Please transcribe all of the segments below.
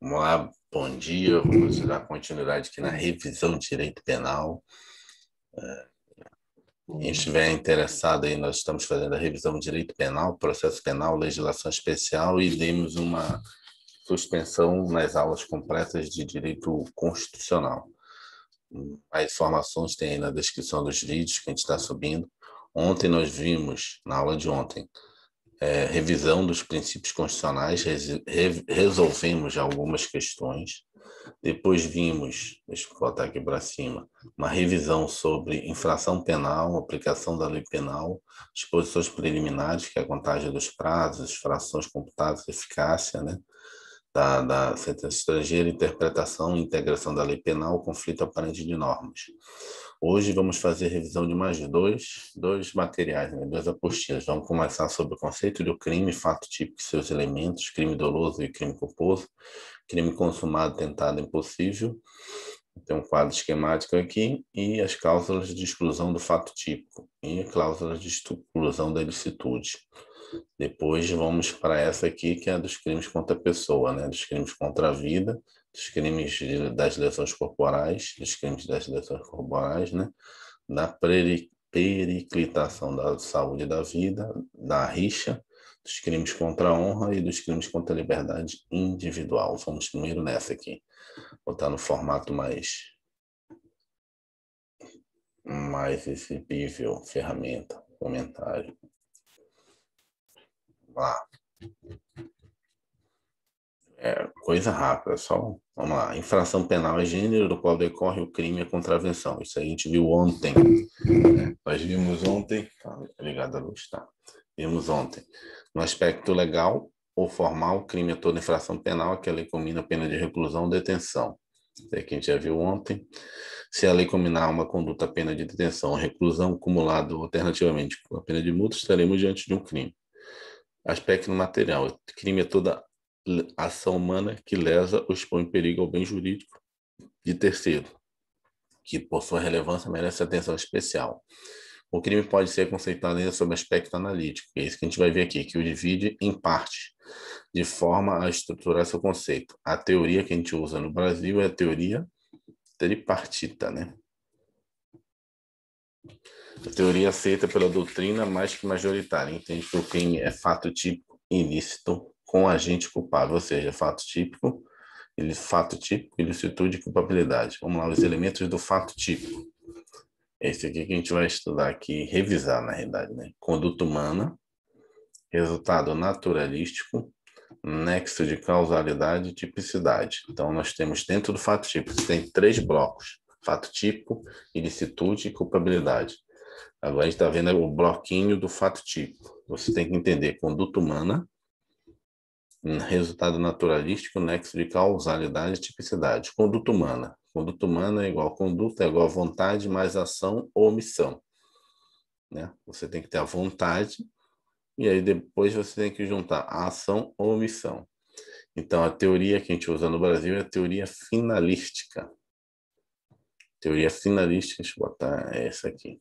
Vamos lá, bom dia. Vamos dar continuidade aqui na revisão de direito penal. É, quem estiver interessado aí, nós estamos fazendo a revisão de direito penal, processo penal, legislação especial e demos uma suspensão nas aulas completas de direito constitucional. As informações tem aí na descrição dos vídeos que a gente está subindo. Ontem nós vimos, na aula de ontem, é, revisão dos princípios constitucionais, re, resolvemos algumas questões. Depois vimos, deixa eu botar aqui para cima, uma revisão sobre infração penal, aplicação da lei penal, disposições preliminares, que é a contagem dos prazos, frações computadas, eficácia, né? Da, da, sentença estrangeira, interpretação e integração da lei penal, conflito aparente de normas. Hoje vamos fazer revisão de mais dois, dois materiais, né? duas apostilas. Vamos começar sobre o conceito do crime, fato típico e seus elementos, crime doloso e crime culposo, crime consumado, tentado, impossível. Tem um quadro esquemático aqui e as cláusulas de exclusão do fato típico e cláusulas de exclusão da ilicitude. Depois vamos para essa aqui, que é dos crimes contra a pessoa, né? dos crimes contra a vida dos crimes das lesões corporais, dos crimes das lesões corporais, né? da periclitação da saúde da vida, da rixa, dos crimes contra a honra e dos crimes contra a liberdade individual. Vamos primeiro nessa aqui. Vou botar no formato mais mais exibível, ferramenta, comentário. Vamos lá. É coisa rápida, só Vamos é lá. Infração penal é gênero do qual decorre o crime e a contravenção. Isso aí a gente viu ontem. Né? Nós vimos ontem. Obrigado, tá ligado à luz, tá? Vimos ontem. No aspecto legal ou formal, o crime é toda infração penal, que a lei combina a pena de reclusão ou detenção. Isso aí que a gente já viu ontem. Se a lei combinar uma conduta a pena de detenção ou reclusão, acumulado alternativamente com a pena de multa, estaremos diante de um crime. Aspecto material. crime é toda ação humana que lesa ou expõe perigo ao bem jurídico de terceiro, que por sua relevância merece atenção especial. O crime pode ser conceitado ainda sob aspecto analítico, que é isso que a gente vai ver aqui, que o divide em partes, de forma a estruturar seu conceito. A teoria que a gente usa no Brasil é a teoria tripartita, né? A teoria aceita pela doutrina mais que majoritária entende que o crime é fato típico ilícito com agente culpável, ou seja, fato típico, ele, fato típico, ilicitude e culpabilidade. Vamos lá, os elementos do fato típico. Esse aqui que a gente vai estudar aqui, revisar na realidade, né? Conduta humana, resultado naturalístico, nexo de causalidade e tipicidade. Então, nós temos dentro do fato típico, tem três blocos: fato típico, ilicitude e culpabilidade. Agora a gente está vendo o bloquinho do fato típico. Você tem que entender conduta humana, resultado naturalístico, nexo né, de causalidade e tipicidade. Conduta humana. Conduta humana é igual conduta, é igual vontade mais ação ou omissão. Né? Você tem que ter a vontade e aí depois você tem que juntar a ação ou omissão. Então, a teoria que a gente usa no Brasil é a teoria finalística. Teoria finalística, deixa eu botar essa aqui.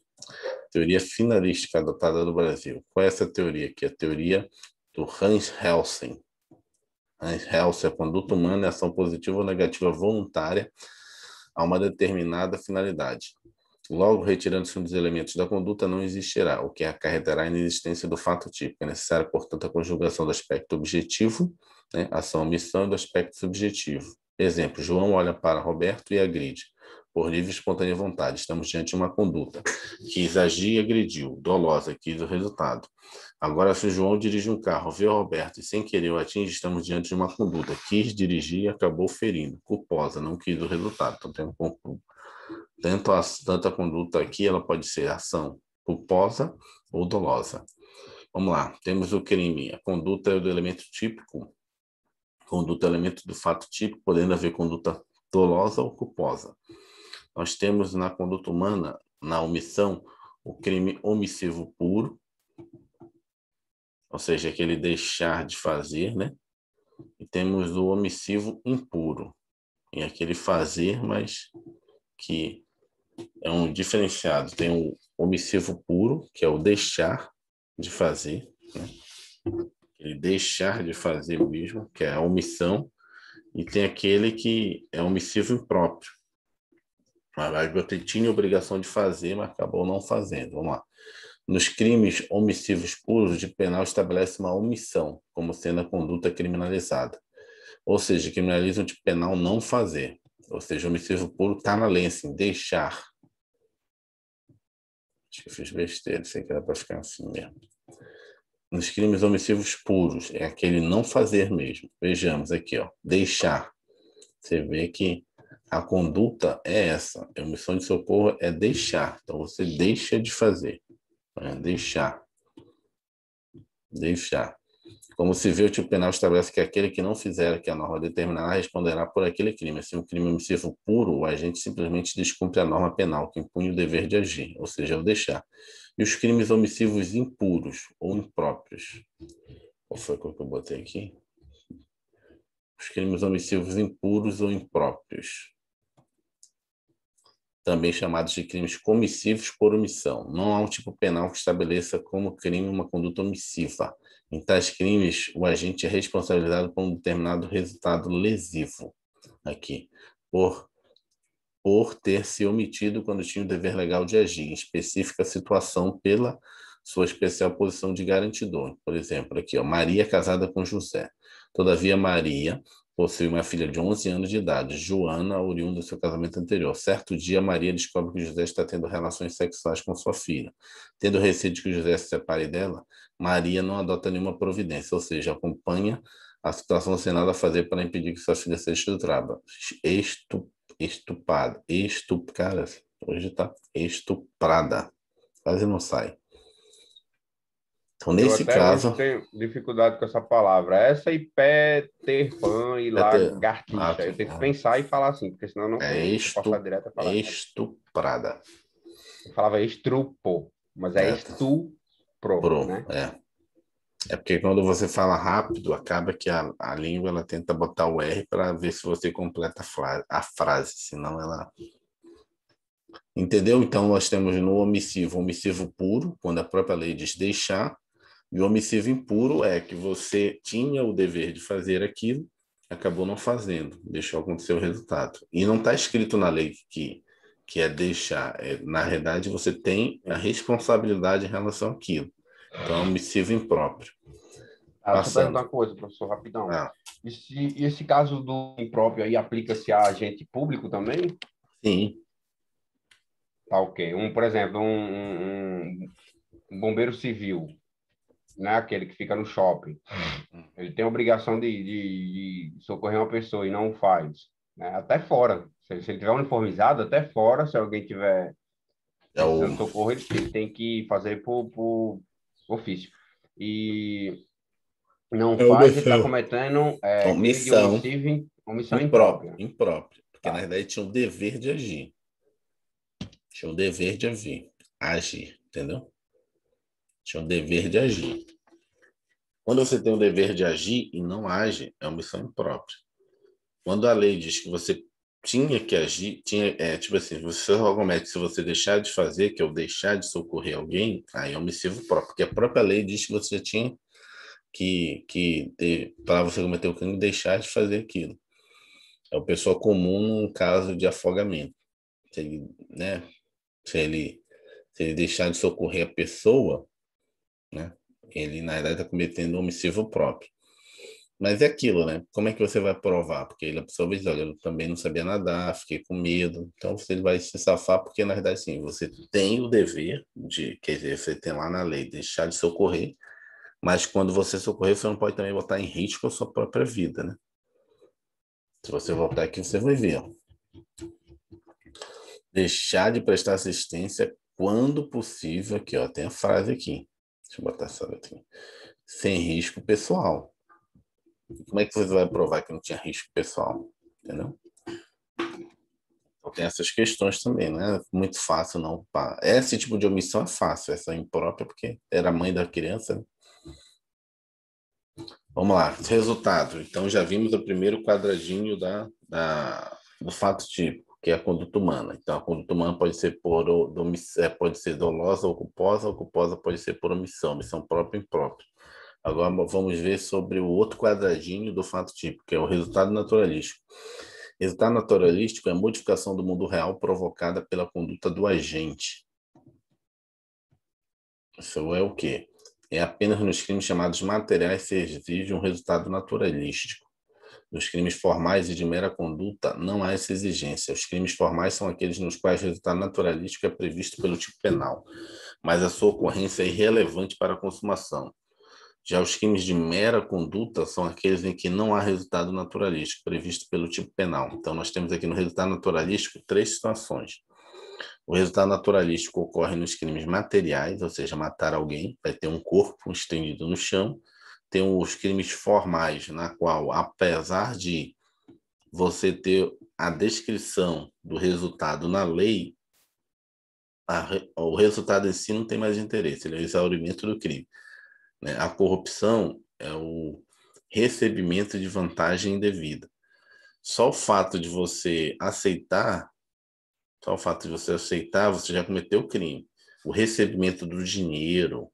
Teoria finalística adotada no Brasil. Qual é essa teoria aqui? A teoria do Hans Helsing. A né? health, a conduta humana, é ação positiva ou negativa voluntária a uma determinada finalidade. Logo, retirando-se um dos elementos da conduta, não existirá, o que acarretará a inexistência do fato típico. É necessária, portanto, a conjugação do aspecto objetivo, né, ação-omissão, e do aspecto subjetivo. Exemplo, João olha para Roberto e agride por livre e espontânea vontade. Estamos diante de uma conduta. Quis agir e agrediu, dolosa, quis o resultado. Agora, se o João dirige um carro, vê o Roberto e sem querer o atinge, estamos diante de uma conduta. Quis dirigir e acabou ferindo, culposa, não quis o resultado. Então, tem um tanto a, tanto a conduta aqui, ela pode ser ação culposa ou dolosa. Vamos lá, temos o crime. A conduta é do elemento típico, conduta é elemento do fato típico, podendo haver conduta dolosa ou culposa. Nós temos na conduta humana, na omissão, o crime omissivo puro, ou seja, aquele deixar de fazer, né? E temos o omissivo impuro, em aquele fazer, mas que é um diferenciado. Tem o omissivo puro, que é o deixar de fazer, né? Ele deixar de fazer mesmo, que é a omissão, e tem aquele que é omissivo impróprio, a eu tinha obrigação de fazer, mas acabou não fazendo. Vamos lá. Nos crimes omissivos puros, de penal estabelece uma omissão como sendo a conduta criminalizada. Ou seja, criminaliza o de penal não fazer. Ou seja, omissivo puro está na lei, assim, deixar. Acho que eu fiz besteira, sei que era para ficar assim mesmo. Nos crimes omissivos puros, é aquele não fazer mesmo. Vejamos aqui, ó, deixar. Você vê que a conduta é essa. A missão de socorro é deixar. Então você deixa de fazer. Né? Deixar. Deixar. Como se vê o tipo penal estabelece que aquele que não fizer o que a norma determinar responderá por aquele crime. Se um crime omissivo puro, o agente simplesmente descumpre a norma penal, que impunha o dever de agir, ou seja, o deixar. E os crimes omissivos impuros ou impróprios. Qual foi o que eu botei aqui? Os crimes omissivos impuros ou impróprios também chamados de crimes comissivos por omissão. Não há um tipo penal que estabeleça como crime uma conduta omissiva. Em tais crimes, o agente é responsabilizado por um determinado resultado lesivo, aqui, por, por ter se omitido quando tinha o dever legal de agir, em específica situação, pela sua especial posição de garantidor. Por exemplo, aqui, ó, Maria casada com José. Todavia, Maria possui uma filha de 11 anos de idade, Joana, oriunda do seu casamento anterior. Certo dia, Maria descobre que José está tendo relações sexuais com sua filha. Tendo receio de que José se separe dela, Maria não adota nenhuma providência, ou seja, acompanha a situação sem nada a fazer para impedir que sua filha seja estuprada. Estup, estupada. Estup, cara, hoje está estuprada. Quase não sai. Então, nesse Eu até caso. tenho dificuldade com essa palavra. É essa e pé, ter fã e é lagartixa. Ah, Eu tenho que ah, pensar e falar assim, porque senão eu não é estu... direto a palavra. Estuprada. Eu falava estrupo, mas é, é. estupro. Pro, né? É. É porque quando você fala rápido, acaba que a, a língua ela tenta botar o R para ver se você completa a frase, a frase, senão ela. Entendeu? Então, nós temos no omissivo, omissivo puro, quando a própria lei diz deixar, e o omissivo impuro é que você tinha o dever de fazer aquilo, acabou não fazendo, deixou acontecer o resultado. E não está escrito na lei que, que é deixar. É, na realidade, você tem a responsabilidade em relação àquilo. Então, é omissivo impróprio. Ah, Passando. Deixa uma coisa, professor, rapidão. Ah. E, se, esse caso do impróprio aí aplica-se a agente público também? Sim. Tá ok. Um, por exemplo, um, um, um bombeiro civil né, aquele que fica no shopping, uhum. ele tem a obrigação de, de, de socorrer uma pessoa e não faz, né? até fora. Se, se ele tiver uniformizado, até fora, se alguém tiver é o... socorro, ele, tem que fazer por, por ofício. E não é faz, ele está cometendo é, omissão, é omissão, omissão imprópria. Imprópria, porque na tá. verdade tinha o um dever de agir. Tinha o um dever de agir, agir entendeu? Tinha o dever de agir. Quando você tem o dever de agir e não age, é uma missão imprópria. Quando a lei diz que você tinha que agir, tinha, é, tipo assim, você comete se você deixar de fazer, que é o deixar de socorrer alguém, aí é um missivo próprio, porque a própria lei diz que você tinha que, que para você cometer o crime, deixar de fazer aquilo. É o pessoal comum num caso de afogamento. Se ele, né, se ele, se ele deixar de socorrer a pessoa, né? Ele, na verdade, está cometendo um homicídio próprio. Mas é aquilo, né? Como é que você vai provar? Porque ele, a pessoa diz, olha, eu também não sabia nadar, fiquei com medo. Então, você vai se safar, porque, na verdade, sim, você tem o dever de, quer dizer, você tem lá na lei, deixar de socorrer, mas quando você socorrer, você não pode também botar em risco a sua própria vida, né? Se você voltar aqui, você vai ver. Deixar de prestar assistência quando possível, aqui, ó, tem a frase aqui Deixa eu botar essa aqui. Sem risco pessoal. Como é que você vai provar que não tinha risco pessoal? Entendeu? Então tem essas questões também, né muito fácil não. Esse tipo de omissão é fácil, essa é imprópria, porque era mãe da criança. Né? Vamos lá, resultado. Então já vimos o primeiro quadradinho da, da do fato de que é a conduta humana. Então, a conduta humana pode ser por é, pode ser dolosa ou culposa, ou culposa pode ser por omissão, omissão própria e imprópria. Agora vamos ver sobre o outro quadradinho do fato típico, que é o resultado naturalístico. Resultado naturalístico é a modificação do mundo real provocada pela conduta do agente. Isso é o quê? É apenas nos crimes chamados materiais se exige um resultado naturalístico. Nos crimes formais e de mera conduta, não há essa exigência. Os crimes formais são aqueles nos quais o resultado naturalístico é previsto pelo tipo penal, mas a sua ocorrência é irrelevante para a consumação. Já os crimes de mera conduta são aqueles em que não há resultado naturalístico previsto pelo tipo penal. Então, nós temos aqui no resultado naturalístico três situações. O resultado naturalístico ocorre nos crimes materiais, ou seja, matar alguém, vai ter um corpo estendido no chão, tem os crimes formais, na qual, apesar de você ter a descrição do resultado na lei, a, o resultado em si não tem mais interesse, ele é o exaurimento do crime. Né? A corrupção é o recebimento de vantagem indevida. Só o fato de você aceitar, só o fato de você aceitar, você já cometeu o crime. O recebimento do dinheiro,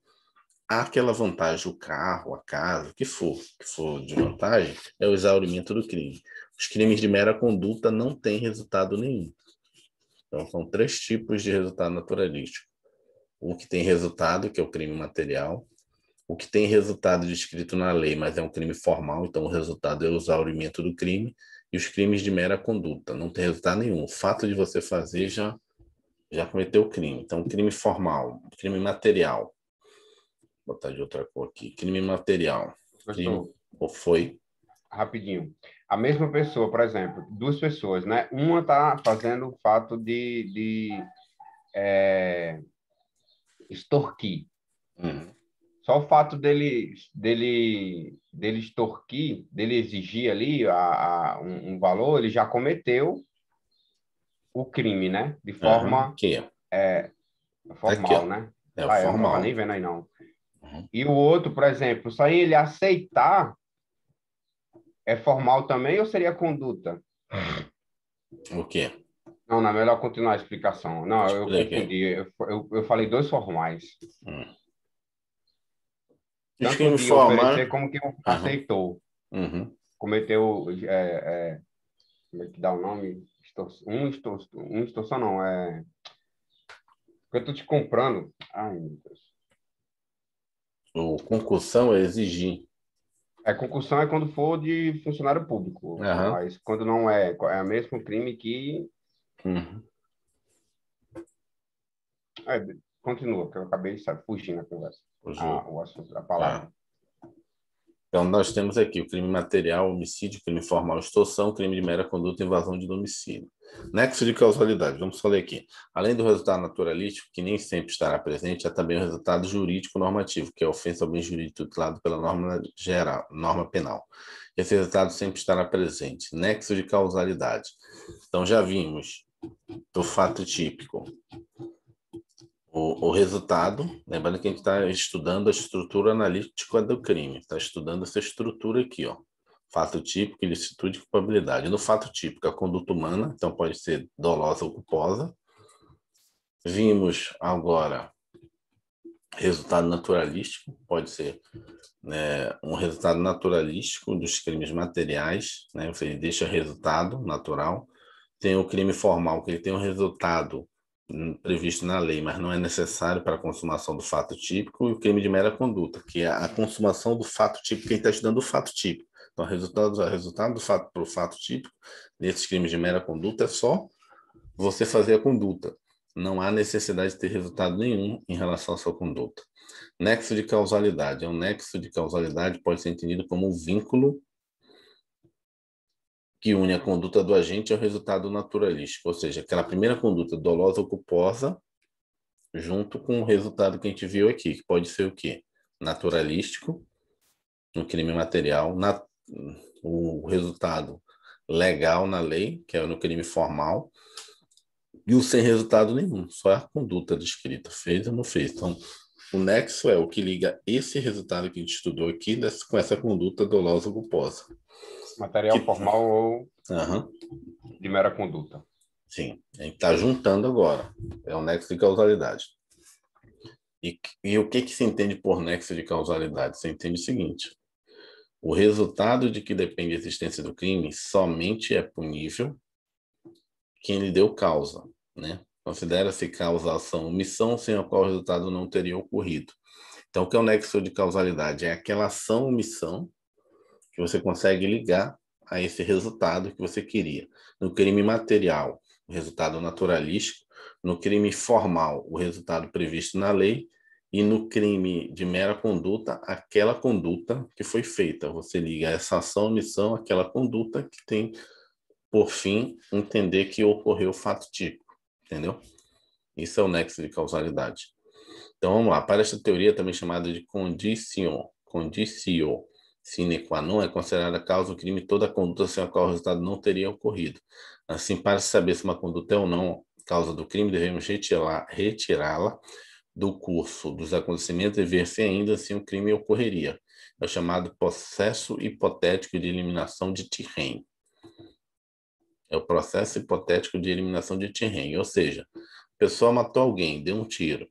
há aquela vantagem, o carro, a casa, o que for, que for de vantagem, é o exaurimento do crime. Os crimes de mera conduta não têm resultado nenhum. Então, são três tipos de resultado naturalístico. O que tem resultado, que é o crime material, o que tem resultado descrito na lei, mas é um crime formal, então o resultado é o exaurimento do crime, e os crimes de mera conduta, não tem resultado nenhum. O fato de você fazer já já cometeu o crime. Então, crime formal, crime material, Vou botar de outra cor aqui. Crime material. Crime, ou foi? Rapidinho. A mesma pessoa, por exemplo, duas pessoas, né? Uma está fazendo o fato de, de é, extorquir. Uhum. Só o fato dele, dele, dele extorquir, dele exigir ali a, a um, um, valor, ele já cometeu o crime, né? De forma. Uhum. Que? É, é, é formal, aqui, é. né? É ah, formal. Eu não nem vendo aí, não. E o outro, por exemplo, isso aí ele aceitar é formal também ou seria conduta? O quê? Não, não é melhor continuar a explicação. Não, eu entendi Eu, eu, falei dois formais. Hum. Tanto de informar... como que uhum. aceitou. Uhum. Cometeu... É, é, como é que dá o nome? Um extorsão, um extorsão não, é... Eu estou te comprando... Ai, meu Deus. O concursão é exigir. É, concursão é quando for de funcionário público, uhum. mas quando não é, é o mesmo crime que. Uhum. É, continua, que eu acabei de sabe, fugindo a conversa. Ah, o assunto, a palavra. Ah. Então, nós temos aqui o crime material, homicídio, crime formal, extorsão, crime de mera conduta, invasão de domicílio. Nexo de causalidade, vamos falar aqui. Além do resultado naturalístico, que nem sempre estará presente, há também o resultado jurídico normativo, que é a ofensa ao bem jurídico tutelado pela norma geral, norma penal. Esse resultado sempre estará presente. Nexo de causalidade. Então, já vimos do fato típico o, o resultado, lembrando que a gente está estudando a estrutura analítica do crime, está estudando essa estrutura aqui, ó. Fato típico, ilicitude e culpabilidade. No fato típico, a conduta humana, então pode ser dolosa ou culposa. Vimos agora resultado naturalístico, pode ser né, um resultado naturalístico dos crimes materiais, né, ele deixa resultado natural. Tem o crime formal, que ele tem um resultado previsto na lei, mas não é necessário para a consumação do fato típico, e o crime de mera conduta, que é a consumação do fato típico, quem está estudando o fato típico. Então, o resultado, o resultado do fato para o fato típico, nesses crimes de mera conduta, é só você fazer a conduta. Não há necessidade de ter resultado nenhum em relação à sua conduta. Nexo de causalidade. É um nexo de causalidade pode ser entendido como um vínculo que une a conduta do agente ao resultado naturalístico, ou seja, aquela primeira conduta dolosa ou culposa, junto com o resultado que a gente viu aqui, que pode ser o quê? Naturalístico, no crime material, na, o resultado legal na lei, que é no crime formal, e o sem resultado nenhum, só a conduta descrita, fez ou não fez. Então, o nexo é o que liga esse resultado que a gente estudou aqui com essa conduta dolosa ou culposa. Material que... formal ou uhum. de mera conduta. Sim, a gente está juntando agora. É o nexo de causalidade. E, e o que, que se entende por nexo de causalidade? Se entende o seguinte: o resultado de que depende a existência do crime somente é punível quem lhe deu causa, né? Considera-se causa ação omissão sem a qual o resultado não teria ocorrido. Então, o que é o nexo de causalidade? É aquela ação omissão que você consegue ligar a esse resultado que você queria. No crime material, o resultado naturalístico, no crime formal, o resultado previsto na lei, e no crime de mera conduta, aquela conduta que foi feita. Você liga essa ação, omissão, aquela conduta que tem, por fim, entender que ocorreu o fato típico, entendeu? Isso é o nexo de causalidade. Então vamos lá, para esta teoria também chamada de condicio, condicio sine qua non é considerada causa do crime toda conduta sem a qual o resultado não teria ocorrido. Assim, para saber se uma conduta é ou não causa do crime, devemos retirá-la do curso dos acontecimentos e ver se ainda assim o crime ocorreria. É o chamado processo hipotético de eliminação de Tirren. É o processo hipotético de eliminação de Tirren, ou seja, a pessoa matou alguém, deu um tiro.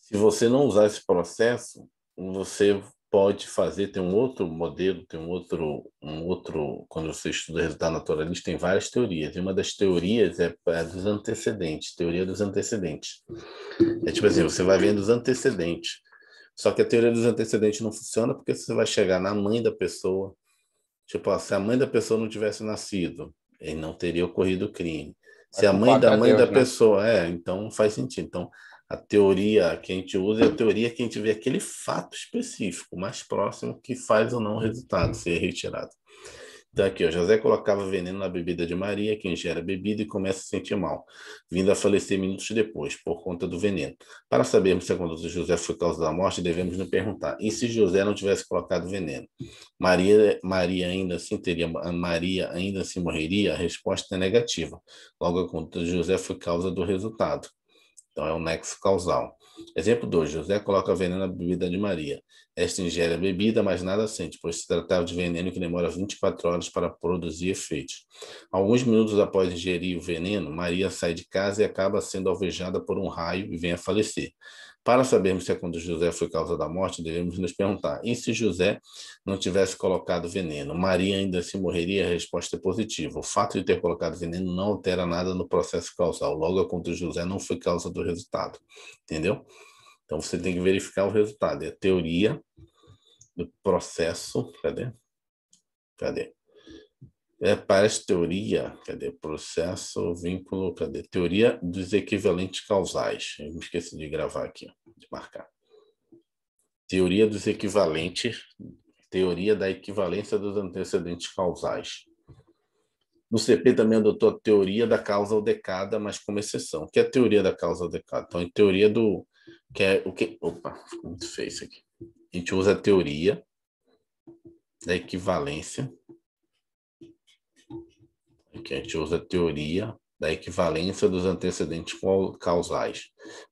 Se você não usar esse processo, você pode fazer, tem um outro modelo, tem um outro, um outro quando você estuda resultado naturalista, tem várias teorias, e uma das teorias é a dos antecedentes, teoria dos antecedentes. É tipo assim, você vai vendo os antecedentes, só que a teoria dos antecedentes não funciona porque você vai chegar na mãe da pessoa, tipo, ó, se a mãe da pessoa não tivesse nascido, ele não teria ocorrido o crime. Se a mãe da mãe da né? pessoa, é, então faz sentido. Então, a teoria que a gente usa é a teoria que a gente vê aquele fato específico, mais próximo, que faz ou não o resultado ser retirado. Então, aqui, ó, José colocava veneno na bebida de Maria, que ingere a bebida e começa a se sentir mal, vindo a falecer minutos depois, por conta do veneno. Para sabermos se a conduta de José foi causa da morte, devemos nos perguntar: e se José não tivesse colocado veneno? Maria, Maria ainda assim teria, Maria ainda assim morreria? A resposta é negativa. Logo, a conduta de José foi causa do resultado. Então é um nexo causal. Exemplo 2. José coloca veneno na bebida de Maria. Esta ingere a bebida, mas nada sente, pois se tratava de veneno que demora 24 horas para produzir efeito. Alguns minutos após ingerir o veneno, Maria sai de casa e acaba sendo alvejada por um raio e vem a falecer. Para sabermos se é a conduta de José foi causa da morte, devemos nos perguntar: e se José não tivesse colocado veneno? Maria ainda se assim morreria? A resposta é positiva. O fato de ter colocado veneno não altera nada no processo causal. Logo, é a conduta de José não foi causa do resultado. Entendeu? Então você tem que verificar o resultado. É a teoria do processo. Cadê? Cadê? é, parece teoria, cadê? Processo, vínculo, cadê? Teoria dos equivalentes causais. Eu me esqueci de gravar aqui, de marcar. Teoria dos equivalentes, teoria da equivalência dos antecedentes causais. No CP também adotou a teoria da causa aldecada, mas como exceção. O que é a teoria da causa aldecada? Então, em teoria do. Que é, o que, opa, ficou muito feio isso aqui. A gente usa a teoria da equivalência que a gente usa a teoria da equivalência dos antecedentes causais,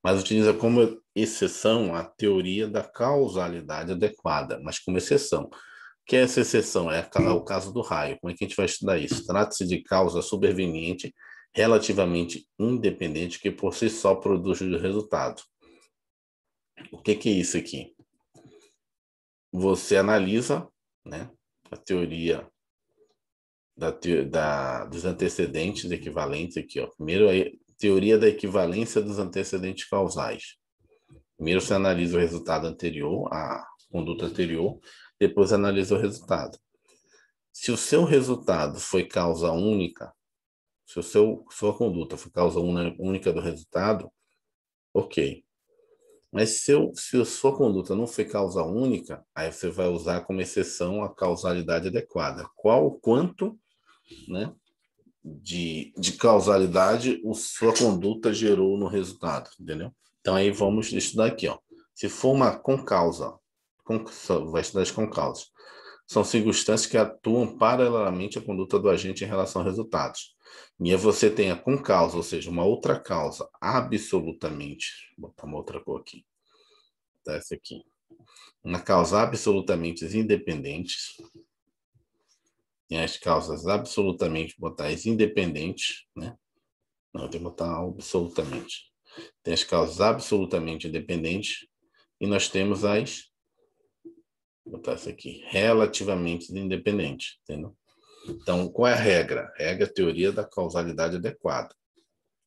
mas utiliza como exceção a teoria da causalidade adequada, mas como exceção. O que é essa exceção? É, é o caso do raio. Como é que a gente vai estudar isso? Trata-se de causa superveniente relativamente independente que por si só produz o resultado. O que, que é isso aqui? Você analisa né, a teoria da, da, dos antecedentes equivalentes aqui. Ó. Primeiro, a teoria da equivalência dos antecedentes causais. Primeiro você analisa o resultado anterior, a conduta anterior, depois analisa o resultado. Se o seu resultado foi causa única, se o seu, sua conduta foi causa única do resultado, ok. Mas se, eu, se a sua conduta não foi causa única, aí você vai usar como exceção a causalidade adequada. Qual, quanto né, de, de causalidade o, sua conduta gerou no resultado, entendeu? Então aí vamos estudar aqui, ó. Se for uma com causa, com, vai estudar as com causas. São circunstâncias que atuam paralelamente à conduta do agente em relação a resultados. E aí você tem a com causa, ou seja, uma outra causa, absolutamente. Vou botar uma outra cor aqui. Tá essa aqui. Uma causa absolutamente independente tem as causas absolutamente mortais independentes, né? Não, tem que botar absolutamente. Tem as causas absolutamente independentes e nós temos as vou botar isso aqui, relativamente independentes, entendeu? Então, qual é a regra? regra é teoria da causalidade adequada.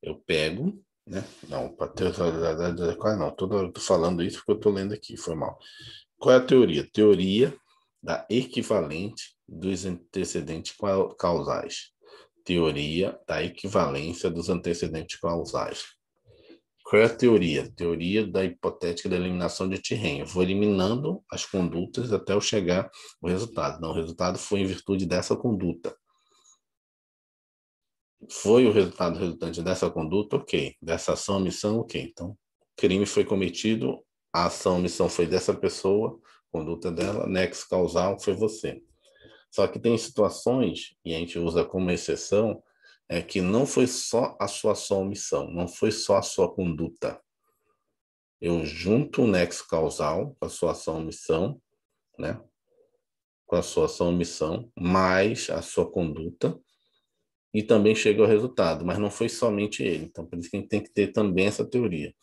Eu pego, né? Não, para causalidade adequada não. Toda hora eu tô falando isso porque eu tô lendo aqui, foi mal. Qual é a teoria? Teoria da equivalente dos antecedentes causais. Teoria da equivalência dos antecedentes causais. Qual é a teoria? Teoria da hipotética da eliminação de terreno. Vou eliminando as condutas até eu chegar ao resultado. Não, o resultado foi em virtude dessa conduta. Foi o resultado resultante dessa conduta? Ok. Dessa ação, omissão? Ok. Então, crime foi cometido, a ação, omissão foi dessa pessoa, conduta dela, nexo causal foi você. Só que tem situações, e a gente usa como exceção, é que não foi só a sua só omissão, não foi só a sua conduta. Eu junto o nexo causal com a sua ação omissão, né? Com a sua ação omissão, mais a sua conduta, e também chega ao resultado, mas não foi somente ele. Então, por isso que a gente tem que ter também essa teoria.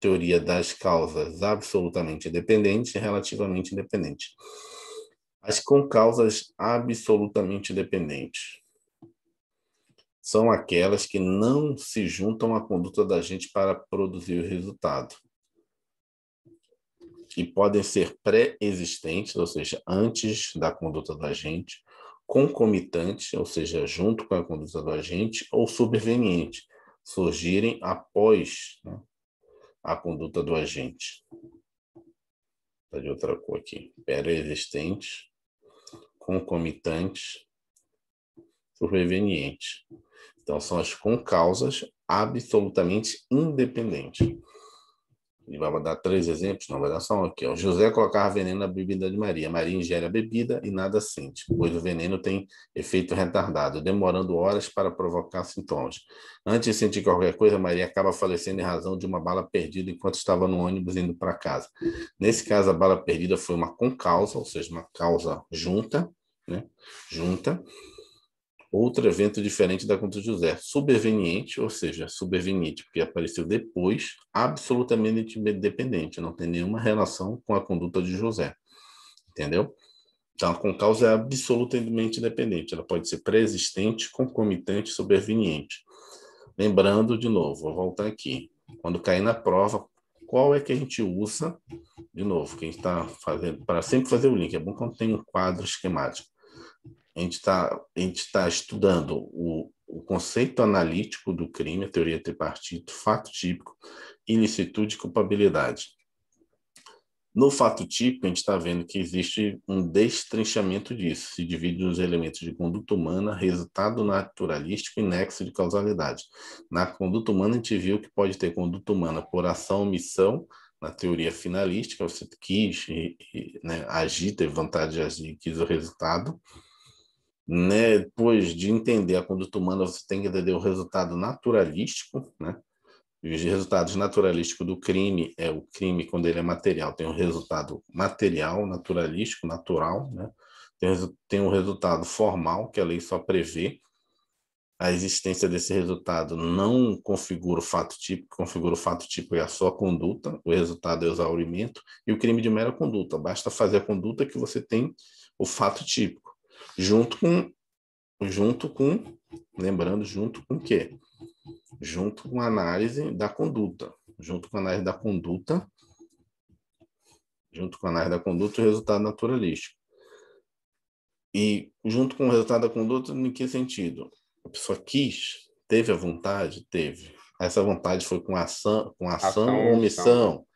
Teoria das causas absolutamente independentes e relativamente independentes as com causas absolutamente dependentes. São aquelas que não se juntam à conduta da gente para produzir o resultado. E podem ser pré-existentes, ou seja, antes da conduta da gente, concomitantes, ou seja, junto com a conduta do agente, ou subvenientes, surgirem após né, a conduta do agente. Tá de outra cor aqui. Pré-existentes, concomitantes, superveniente. Então, são as concausas absolutamente independentes. Ele vai dar três exemplos? Não, vai dar só um aqui. Ó. José colocava veneno na bebida de Maria. Maria ingere a bebida e nada sente, pois o veneno tem efeito retardado, demorando horas para provocar sintomas. Antes de sentir qualquer coisa, Maria acaba falecendo em razão de uma bala perdida enquanto estava no ônibus indo para casa. Nesse caso, a bala perdida foi uma concausa, ou seja, uma causa junta, né? junta, outro evento diferente da conta de José, superveniente, ou seja, superveniente, porque apareceu depois, absolutamente independente, não tem nenhuma relação com a conduta de José. Entendeu? Então, a causa é absolutamente independente, ela pode ser pré-existente, concomitante, superveniente. Lembrando, de novo, vou voltar aqui, quando cair na prova, qual é que a gente usa, de novo, quem está fazendo, para sempre fazer o link, é bom quando tem um quadro esquemático a gente está tá estudando o, o conceito analítico do crime, a teoria tripartite, fato típico, ilicitude e culpabilidade. No fato típico, a gente está vendo que existe um destrinchamento disso, se divide nos elementos de conduta humana, resultado naturalístico e nexo de causalidade. Na conduta humana, a gente viu que pode ter conduta humana por ação omissão, na teoria finalística, você quis né, agir, teve vontade de agir, quis o resultado né? Depois de entender a conduta humana, você tem que entender o resultado naturalístico, né? Os resultados naturalísticos do crime é o crime quando ele é material, tem um resultado material, naturalístico, natural, né? Tem, tem um resultado formal, que a lei só prevê. A existência desse resultado não configura o fato típico, configura o fato típico e a sua conduta, o resultado é o exaurimento, e o crime de mera conduta, basta fazer a conduta que você tem o fato típico junto com, junto com, lembrando, junto com o quê? Junto com a análise da conduta. Junto com a análise da conduta, junto com a análise da conduta, o resultado naturalístico. E junto com o resultado da conduta, em que sentido? A pessoa quis, teve a vontade, teve. Essa vontade foi com ação, com ação, ação ou omissão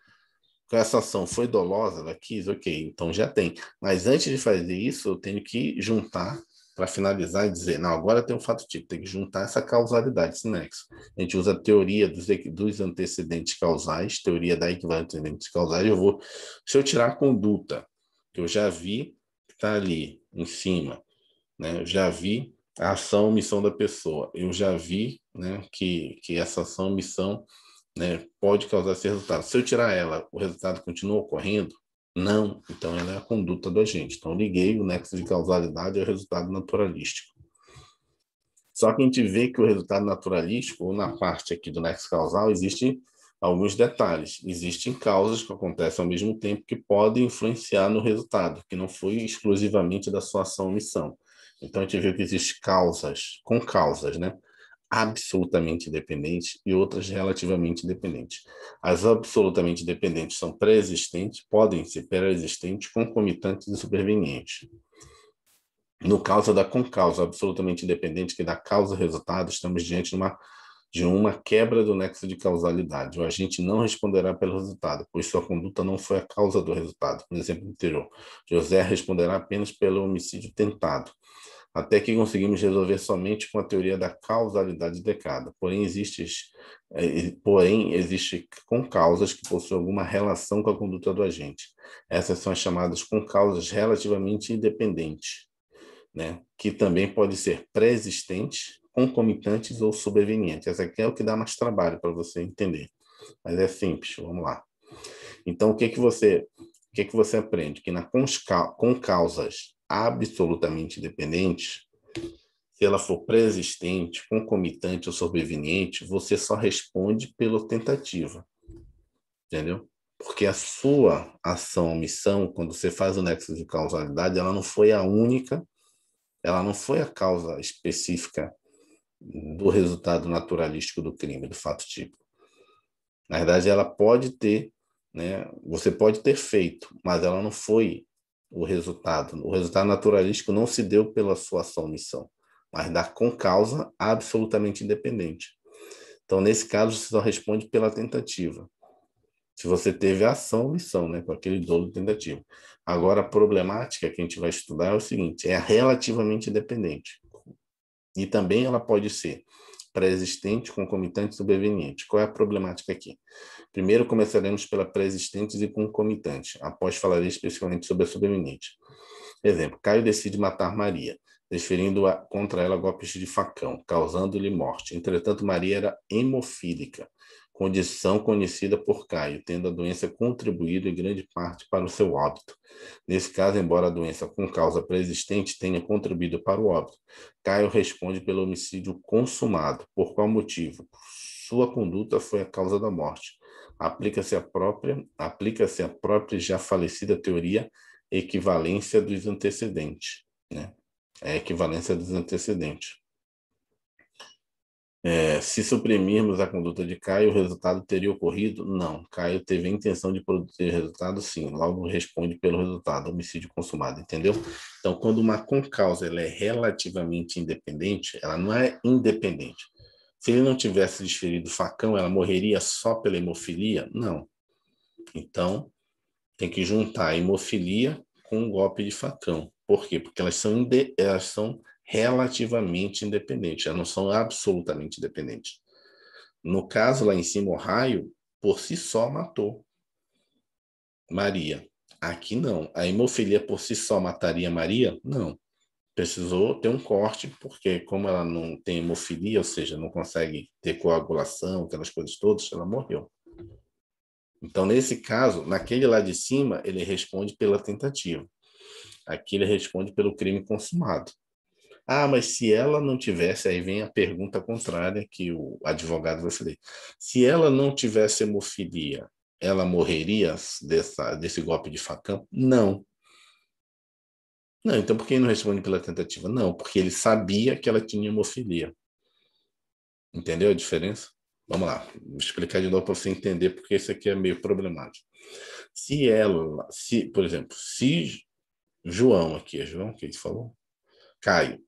essa ação foi dolosa, ela quis, ok, então já tem. Mas antes de fazer isso, eu tenho que juntar para finalizar e dizer, não, agora tem um fato tipo, tem que juntar essa causalidade, esse nexo. A gente usa a teoria dos, dos antecedentes causais, teoria da equivalência dos antecedentes causais, eu vou, se eu tirar a conduta, que eu já vi que está ali, em cima, né, eu já vi a ação, missão da pessoa, eu já vi né, que, que essa ação, missão né, pode causar esse resultado. Se eu tirar ela, o resultado continua ocorrendo? Não. Então, ela é a conduta do agente. Então, liguei o nexo de causalidade ao resultado naturalístico. Só que a gente vê que o resultado naturalístico, ou na parte aqui do nexo causal, existem alguns detalhes. Existem causas que acontecem ao mesmo tempo que podem influenciar no resultado, que não foi exclusivamente da sua ação ou missão. Então, a gente vê que existem causas, com causas, né? absolutamente dependentes e outras relativamente dependentes. As absolutamente dependentes são pré-existentes, podem ser pré-existentes, concomitantes e supervenientes. No caso da concausa absolutamente dependente, que da causa-resultado, estamos diante de uma, de uma quebra do nexo de causalidade. O agente não responderá pelo resultado, pois sua conduta não foi a causa do resultado. No exemplo anterior, José responderá apenas pelo homicídio tentado até que conseguimos resolver somente com a teoria da causalidade decada. Porém, existe, é, porém, existe com causas que possuem alguma relação com a conduta do agente. Essas são as chamadas com causas relativamente independentes, né? que também podem ser pré-existentes, concomitantes ou sobrevenientes. Essa aqui é o que dá mais trabalho para você entender. Mas é simples, vamos lá. Então, o que, que você o que, que você aprende? Que na, com, com causas absolutamente independente. se ela for pré-existente, concomitante ou sobreveniente, você só responde pela tentativa. Entendeu? Porque a sua ação, missão, quando você faz o nexo de causalidade, ela não foi a única, ela não foi a causa específica do resultado naturalístico do crime, do fato típico. Na verdade, ela pode ter, né, você pode ter feito, mas ela não foi o resultado. O resultado naturalístico não se deu pela sua ação-missão, mas da causa absolutamente independente. Então, nesse caso, você só responde pela tentativa. Se você teve ação, missão, né, com aquele dolo tentativo. Agora, a problemática que a gente vai estudar é o seguinte: é relativamente independente. E também ela pode ser pré-existente, concomitante e subveniente. Qual é a problemática aqui? Primeiro começaremos pela pré-existente e concomitante, após falarei especificamente sobre a subveniente. Exemplo: Caio decide matar Maria, desferindo contra ela golpes de facão, causando-lhe morte. Entretanto, Maria era hemofílica condição conhecida por Caio, tendo a doença contribuído em grande parte para o seu óbito. Nesse caso, embora a doença com causa preexistente tenha contribuído para o óbito, Caio responde pelo homicídio consumado. Por qual motivo? Sua conduta foi a causa da morte. Aplica-se a própria, aplica-se a própria já falecida teoria equivalência dos antecedentes, né? É a equivalência dos antecedentes. É, se suprimirmos a conduta de Caio, o resultado teria ocorrido? Não. Caio teve a intenção de produzir resultado? Sim. Logo responde pelo resultado, homicídio consumado, entendeu? Então, quando uma concausa ela é relativamente independente, ela não é independente. Se ele não tivesse desferido o facão, ela morreria só pela hemofilia? Não. Então, tem que juntar a hemofilia com o golpe de facão. Por quê? Porque elas são, elas são relativamente independente, elas não são absolutamente independentes. No caso lá em cima, o raio por si só matou Maria. Aqui não. A hemofilia por si só mataria Maria? Não. Precisou ter um corte, porque como ela não tem hemofilia, ou seja, não consegue ter coagulação, aquelas coisas todas, ela morreu. Então, nesse caso, naquele lá de cima, ele responde pela tentativa. Aqui ele responde pelo crime consumado. Ah, mas se ela não tivesse, aí vem a pergunta contrária que o advogado vai fazer. Se ela não tivesse hemofilia, ela morreria dessa, desse golpe de facão? Não. Não, então por que ele não responde pela tentativa? Não, porque ele sabia que ela tinha hemofilia. Entendeu a diferença? Vamos lá, vou explicar de novo para você entender, porque isso aqui é meio problemático. Se ela, se, por exemplo, se João aqui, é João que ele falou? Caio.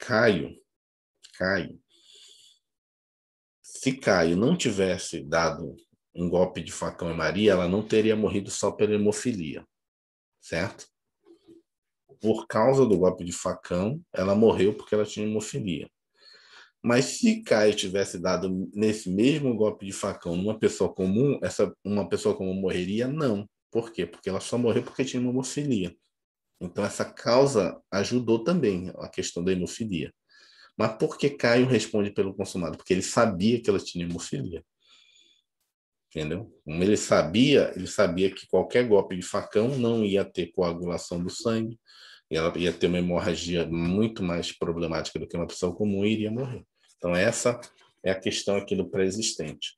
Caio, Caio, se Caio não tivesse dado um golpe de facão em Maria, ela não teria morrido só pela hemofilia, certo? Por causa do golpe de facão, ela morreu porque ela tinha hemofilia. Mas se Caio tivesse dado nesse mesmo golpe de facão numa pessoa comum, essa uma pessoa comum morreria? Não. Por quê? Porque ela só morreu porque tinha hemofilia. Então, essa causa ajudou também a questão da hemofilia. Mas por que Caio responde pelo consumado? Porque ele sabia que ela tinha hemofilia. Entendeu? Como ele sabia, ele sabia que qualquer golpe de facão não ia ter coagulação do sangue, e ela ia ter uma hemorragia muito mais problemática do que uma pessoa comum e iria morrer. Então, essa é a questão aqui do pré-existente.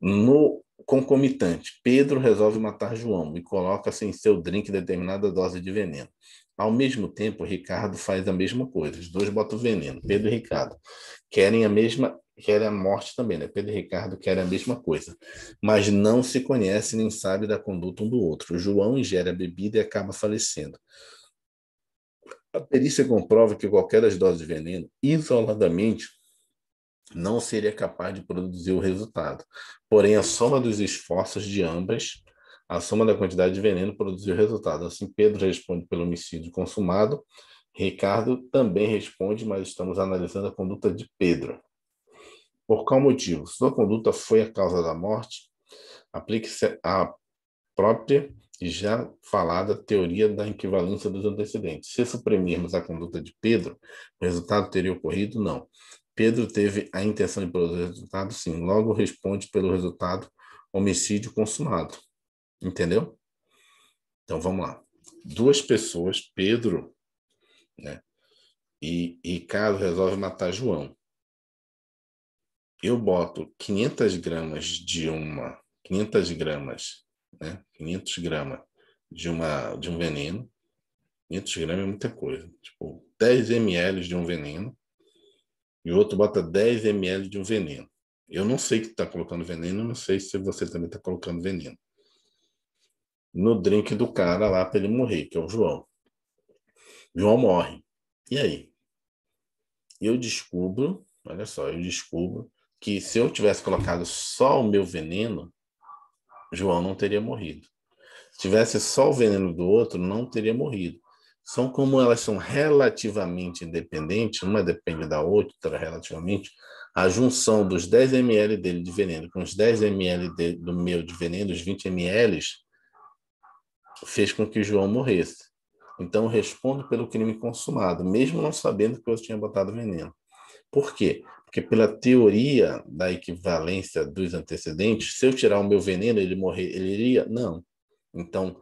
No concomitante. Pedro resolve matar João e coloca-se em seu drink determinada dose de veneno. Ao mesmo tempo, Ricardo faz a mesma coisa. Os dois botam veneno. Pedro e Ricardo querem a mesma, querem a morte também, né? Pedro e Ricardo querem a mesma coisa, mas não se conhecem nem sabem da conduta um do outro. João ingere a bebida e acaba falecendo. A perícia comprova que qualquer das doses de veneno, isoladamente, não seria capaz de produzir o resultado. Porém, a soma dos esforços de ambas, a soma da quantidade de veneno, produziu o resultado. Assim, Pedro responde pelo homicídio consumado, Ricardo também responde, mas estamos analisando a conduta de Pedro. Por qual motivo? Sua conduta foi a causa da morte? Aplique-se a própria e já falada teoria da equivalência dos antecedentes. Se suprimirmos a conduta de Pedro, o resultado teria ocorrido? Não. Pedro teve a intenção de produzir resultado? Sim. Logo responde pelo resultado homicídio consumado. Entendeu? Então vamos lá. Duas pessoas, Pedro né, e Ricardo, resolve matar João. Eu boto 500 gramas de uma, 500 gramas, né, 500 gramas de, uma, de um veneno. 500 gramas é muita coisa. Tipo, 10 ml de um veneno e o outro bota 10 ml de um veneno. Eu não sei que está colocando veneno, não sei se você também está colocando veneno. No drink do cara lá para ele morrer, que é o João. João morre. E aí? Eu descubro, olha só, eu descubro que se eu tivesse colocado só o meu veneno, João não teria morrido. Se tivesse só o veneno do outro, não teria morrido são como elas são relativamente independentes, uma depende da outra relativamente, a junção dos 10 ml dele de veneno com os 10 ml de, do meu de veneno, os 20 ml, fez com que João morresse. Então, respondo pelo crime consumado, mesmo não sabendo que eu tinha botado veneno. Por quê? Porque pela teoria da equivalência dos antecedentes, se eu tirar o meu veneno, ele morrer, ele iria? Não. Então,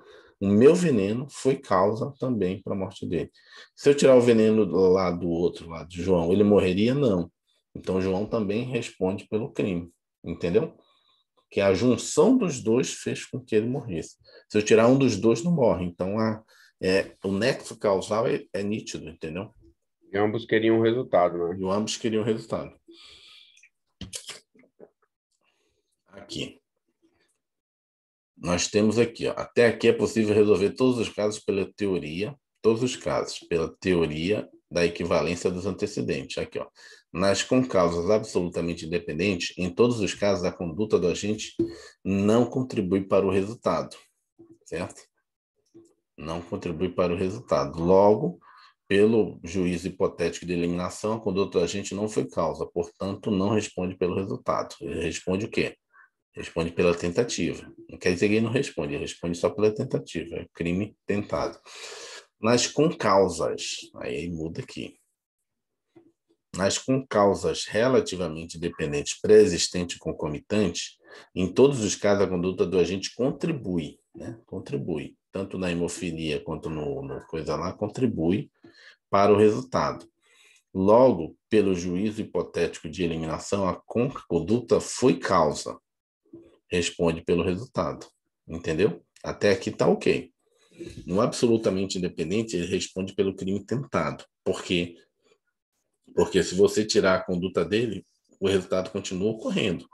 o meu veneno foi causa também para a morte dele. Se eu tirar o veneno lá do outro, lá de João, ele morreria? Não. Então João também responde pelo crime, entendeu? Que a junção dos dois fez com que ele morresse. Se eu tirar um dos dois, não morre. Então a, é, o nexo causal é, é nítido, entendeu? E ambos queriam resultado, né? E ambos queriam resultado. Aqui nós temos aqui, ó, até aqui é possível resolver todos os casos pela teoria, todos os casos pela teoria da equivalência dos antecedentes. Aqui, ó. com causas absolutamente independentes, em todos os casos, a conduta do agente não contribui para o resultado, certo? Não contribui para o resultado. Logo, pelo juízo hipotético de eliminação, a conduta do agente não foi causa, portanto, não responde pelo resultado. Ele responde o quê? Responde pela tentativa. Não quer dizer que ele não responde, ele responde só pela tentativa. É crime tentado. Nas com causas, aí muda aqui. Nas com causas relativamente dependentes, pré-existentes e concomitantes, em todos os casos a conduta do agente contribui, né? Contribui, tanto na hemofilia quanto no, no coisa lá, contribui para o resultado. Logo, pelo juízo hipotético de eliminação, a conduta foi causa responde pelo resultado. Entendeu? Até aqui está ok. No é absolutamente independente, ele responde pelo crime tentado. Por quê? Porque se você tirar a conduta dele, o resultado continua ocorrendo.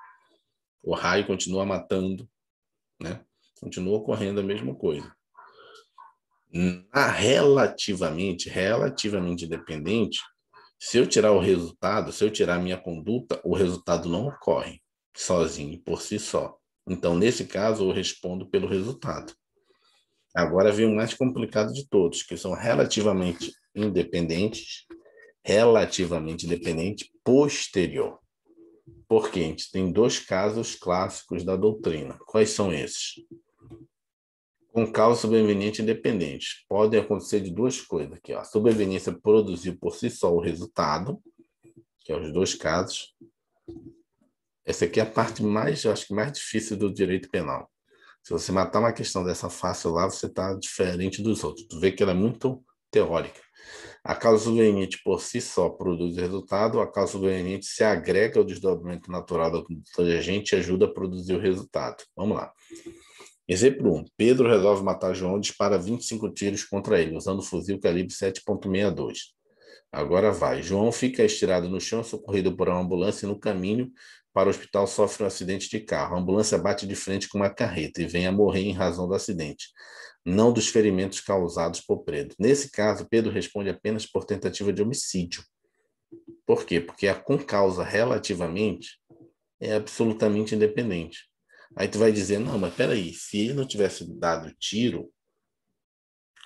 O raio continua matando, né? Continua ocorrendo a mesma coisa. Na relativamente, relativamente independente, se eu tirar o resultado, se eu tirar a minha conduta, o resultado não ocorre sozinho, por si só. Então, nesse caso, eu respondo pelo resultado. Agora vem o mais complicado de todos, que são relativamente independentes, relativamente independente posterior. Porque a gente tem dois casos clássicos da doutrina. Quais são esses? Com causa subveniente independente. Podem acontecer de duas coisas aqui. Ó. A subveniência produziu por si só o resultado, que é os dois casos, essa aqui é a parte mais, eu acho que mais difícil do direito penal. Se você matar uma questão dessa fácil lá, você está diferente dos outros. Tu vê que ela é muito teórica. A causa leniente por si só produz resultado, a causa leniente se agrega ao desdobramento natural da conduta de agente e ajuda a produzir o resultado. Vamos lá. Exemplo 1. Pedro resolve matar João e dispara 25 tiros contra ele, usando fuzil calibre 7.62. Agora vai. João fica estirado no chão, socorrido por uma ambulância e no caminho para o hospital sofre um acidente de carro. A ambulância bate de frente com uma carreta e vem a morrer em razão do acidente, não dos ferimentos causados por Pedro. Nesse caso, Pedro responde apenas por tentativa de homicídio. Por quê? Porque a é com causa relativamente é absolutamente independente. Aí tu vai dizer, não, mas peraí, se ele não tivesse dado tiro,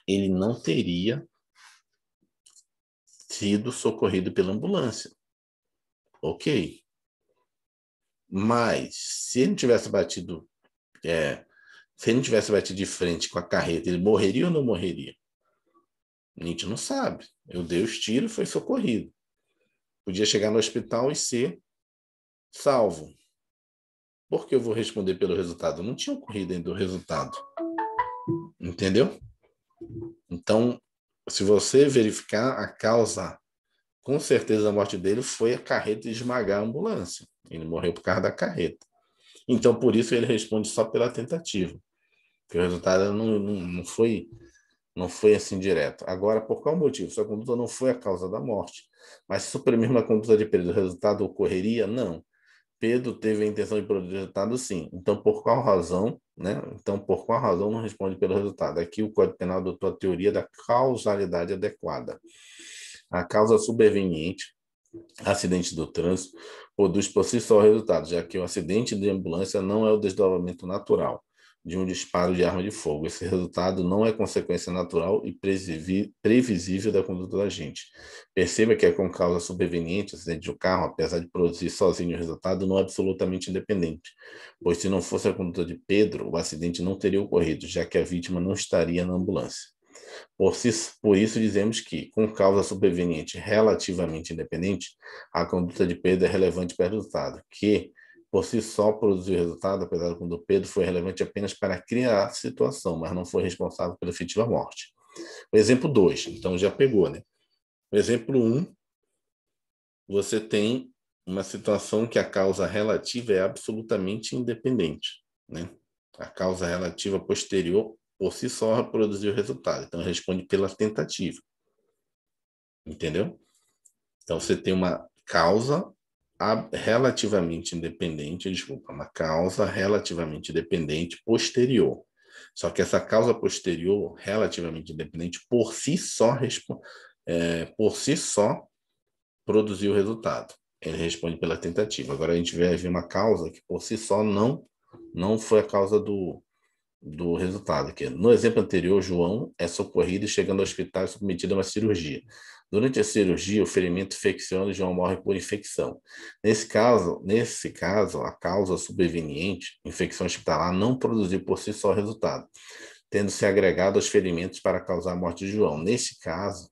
ele não teria sido socorrido pela ambulância. Ok, mas se ele não tivesse batido, é, se ele tivesse batido de frente com a carreta, ele morreria ou não morreria? A gente não sabe. Eu dei os tiros, foi socorrido. Podia chegar no hospital e ser salvo. Por que eu vou responder pelo resultado? Não tinha ocorrido ainda o resultado. Entendeu? Então, se você verificar a causa com certeza a morte dele foi a carreta esmagar a ambulância. Ele morreu por causa da carreta. Então, por isso, ele responde só pela tentativa. Porque o resultado não, não, não foi não foi assim direto. Agora, por qual motivo? Sua conduta não foi a causa da morte. Mas se suprimir uma conduta de Pedro, o resultado ocorreria? Não. Pedro teve a intenção de produzir resultado, sim. Então, por qual razão, né? Então, por qual razão não responde pelo resultado? Aqui o Código Penal adotou a teoria da causalidade adequada. A causa superveniente, acidente do trânsito, produz por si só o resultado, já que o acidente de ambulância não é o desdobramento natural de um disparo de arma de fogo. Esse resultado não é consequência natural e previsível da conduta da gente. Perceba que é com causa superveniente, acidente do carro, apesar de produzir sozinho o resultado, não é absolutamente independente, pois se não fosse a conduta de Pedro, o acidente não teria ocorrido, já que a vítima não estaria na ambulância. Por, si, por isso dizemos que, com causa superveniente relativamente independente, a conduta de Pedro é relevante para o resultado, que, por si só, produziu resultado, apesar do quando Pedro foi relevante apenas para criar a situação, mas não foi responsável pela efetiva morte. O exemplo 2, então já pegou, né? O exemplo 1, um, você tem uma situação que a causa relativa é absolutamente independente, né? A causa relativa posterior por si só produzir o resultado. Então, responde pela tentativa. Entendeu? Então, você tem uma causa relativamente independente, desculpa, uma causa relativamente independente posterior. Só que essa causa posterior, relativamente independente, por si só, é, por si só produziu o resultado. Ele responde pela tentativa. Agora a gente vê, ver uma causa que por si só não não foi a causa do do resultado, que é, no exemplo anterior, João é socorrido e chegando ao hospital é submetido a uma cirurgia. Durante a cirurgia, o ferimento infecciona e João morre por infecção. Nesse caso, nesse caso, a causa subveniente, infecção hospitalar, não produziu por si só resultado, tendo se agregado aos ferimentos para causar a morte de João. nesse caso,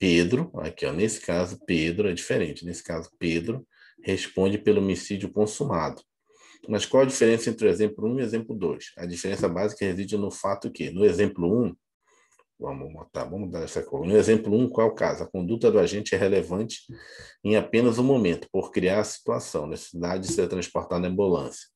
Pedro, aqui ó, nesse caso, Pedro é diferente. Nesse caso, Pedro responde pelo homicídio consumado mas qual a diferença entre o exemplo 1 e o exemplo 2? A diferença básica reside no fato que, no exemplo 1, vamos botar, vamos dar essa cor. No exemplo 1, qual é o caso? A conduta do agente é relevante em apenas um momento, por criar a situação, necessidade de ser transportado na ambulância.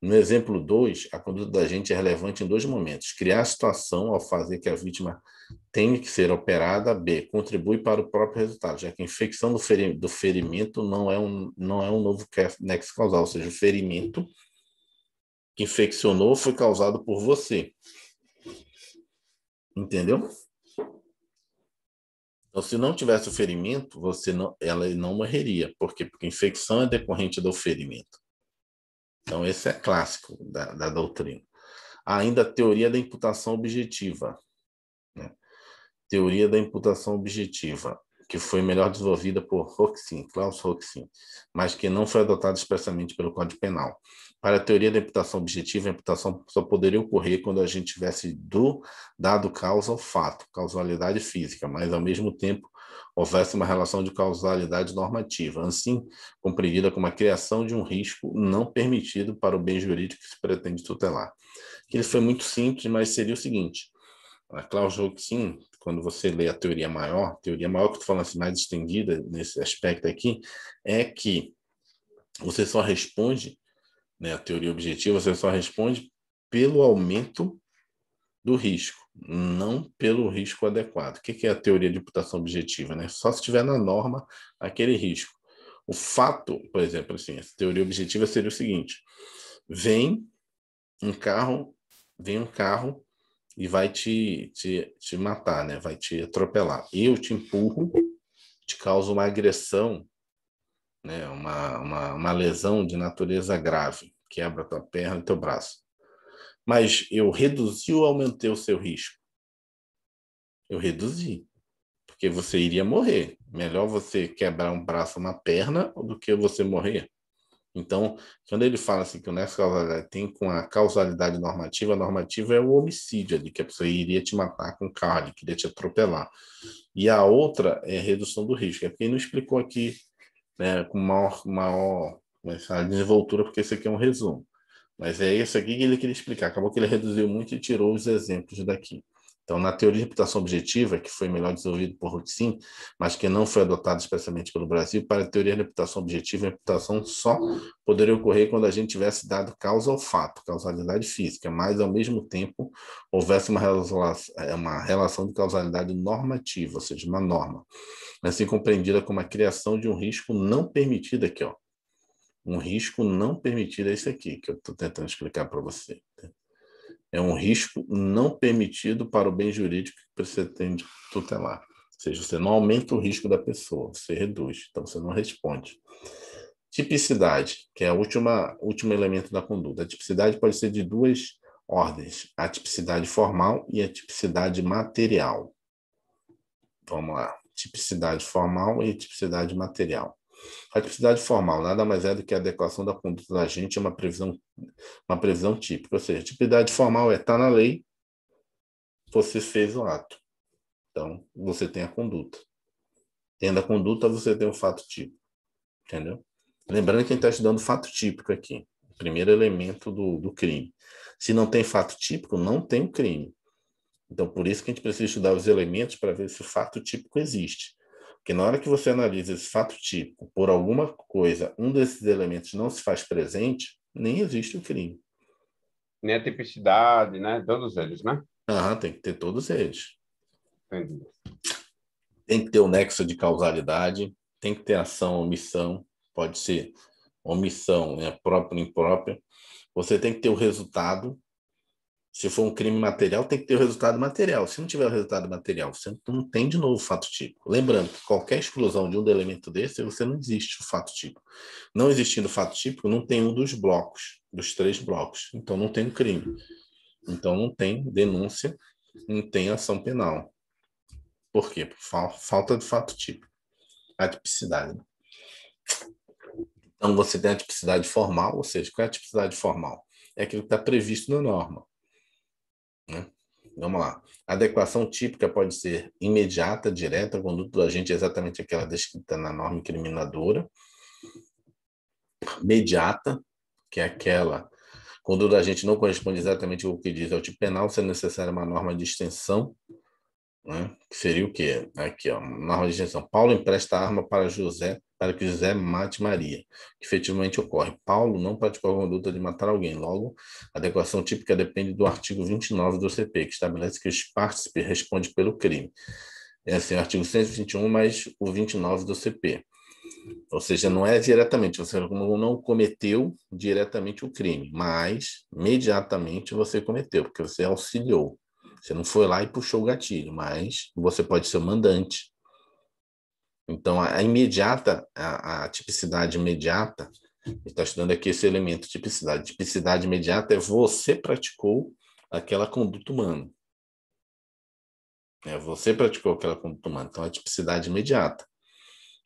No exemplo 2, a conduta do agente é relevante em dois momentos, criar a situação ao fazer que a vítima tem que ser operada, B, contribui para o próprio resultado, já que a infecção do, feri do ferimento não é um, não é um novo nexo causal, ou seja, o ferimento que infeccionou foi causado por você. Entendeu? Então, se não tivesse o ferimento, você não, ela não morreria. Por quê? Porque a infecção é decorrente do ferimento. Então, esse é clássico da, da doutrina. Ainda a teoria da imputação objetiva teoria da imputação objetiva, que foi melhor desenvolvida por Roxin, Klaus Roxin, mas que não foi adotada expressamente pelo Código Penal. Para a teoria da imputação objetiva, a imputação só poderia ocorrer quando a gente tivesse do dado causa ao fato, causalidade física, mas ao mesmo tempo houvesse uma relação de causalidade normativa, assim compreendida como a criação de um risco não permitido para o bem jurídico que se pretende tutelar. Ele foi muito simples, mas seria o seguinte: a Klaus Hoxin, quando você lê a teoria maior, teoria maior que tu estou falando assim, mais estendida nesse aspecto aqui, é que você só responde, né, a teoria objetiva, você só responde pelo aumento do risco, não pelo risco adequado. O que é a teoria de imputação objetiva? Né? Só se tiver na norma aquele risco. O fato, por exemplo, assim, a teoria objetiva seria o seguinte: vem um carro, vem um carro e vai te, te, te matar, né? Vai te atropelar. Eu te empurro, te causo uma agressão, né? Uma, uma, uma lesão de natureza grave, quebra tua perna e teu braço. Mas eu reduzi ou aumentei o seu risco? Eu reduzi, porque você iria morrer. Melhor você quebrar um braço, uma perna, do que você morrer. Então, quando ele fala assim que o nexo causalidade tem com a causalidade normativa, a normativa é o homicídio ali, que a pessoa iria te matar com carro, ele queria te atropelar. E a outra é a redução do risco. É porque ele não explicou aqui né, com maior, maior né, essa desenvoltura, porque isso aqui é um resumo. Mas é isso aqui que ele queria explicar. Acabou que ele reduziu muito e tirou os exemplos daqui. Então, na teoria de reputação objetiva, que foi melhor desenvolvida por Routsin, mas que não foi adotada especialmente pelo Brasil, para a teoria de reputação objetiva, a reputação só poderia ocorrer quando a gente tivesse dado causa ao fato, causalidade física, mas, ao mesmo tempo, houvesse uma relação, é, uma relação de causalidade normativa, ou seja, uma norma, assim compreendida como a criação de um risco não permitido aqui, ó. Um risco não permitido é esse aqui que eu estou tentando explicar para você. É um risco não permitido para o bem jurídico que você tem de tutelar. Ou seja, você não aumenta o risco da pessoa, você reduz, então você não responde. Tipicidade, que é o último elemento da conduta. A tipicidade pode ser de duas ordens: a tipicidade formal e a tipicidade material. Vamos lá. Tipicidade formal e tipicidade material. A tipicidade formal nada mais é do que a adequação da conduta da gente a uma previsão, uma previsão típica. Ou seja, tipicidade formal é estar tá na lei, você fez o ato. Então, você tem a conduta. Tendo a conduta, você tem o fato típico. Entendeu? Lembrando que a gente está estudando fato típico aqui. Primeiro elemento do, do crime. Se não tem fato típico, não tem o crime. Então, por isso que a gente precisa estudar os elementos para ver se o fato típico existe. Porque na hora que você analisa esse fato típico, por alguma coisa, um desses elementos não se faz presente, nem existe o crime. Nem a tipicidade, né? Todos eles, né? Ah, tem que ter todos eles. Entendi. Tem que ter o nexo de causalidade, tem que ter ação, omissão, pode ser omissão né? própria ou imprópria. Você tem que ter o resultado, se for um crime material, tem que ter o resultado material. Se não tiver o resultado material, você não tem de novo o fato típico. Lembrando que qualquer exclusão de um elemento desse, você não existe o fato típico. Não existindo o fato típico, não tem um dos blocos, dos três blocos. Então não tem um crime. Então não tem denúncia, não tem ação penal. Por quê? Por falta de fato típico. A tipicidade. Então você tem a tipicidade formal, ou seja, qual é a tipicidade formal? É aquilo que está previsto na norma. Né? Vamos lá. A adequação típica pode ser imediata, direta, conduta do agente é exatamente aquela descrita na norma incriminadora. Mediata, que é aquela conduta do agente não corresponde exatamente ao que diz ao tipo penal, sendo necessária uma norma de extensão, né? que seria o quê? Aqui, ó, norma de extensão. Paulo empresta a arma para José para que José mate Maria, que efetivamente ocorre. Paulo não praticou a conduta de matar alguém. Logo, a adequação típica depende do artigo 29 do CP, que estabelece que os partícipes responde pelo crime. é assim, o artigo 121 mais o 29 do CP. Ou seja, não é diretamente, você não cometeu diretamente o crime, mas imediatamente você cometeu, porque você auxiliou. Você não foi lá e puxou o gatilho, mas você pode ser o mandante. Então, a imediata, a, a tipicidade imediata, está estudando aqui esse elemento tipicidade. Tipicidade imediata é você praticou aquela conduta humana. É, você praticou aquela conduta humana. Então, a tipicidade imediata.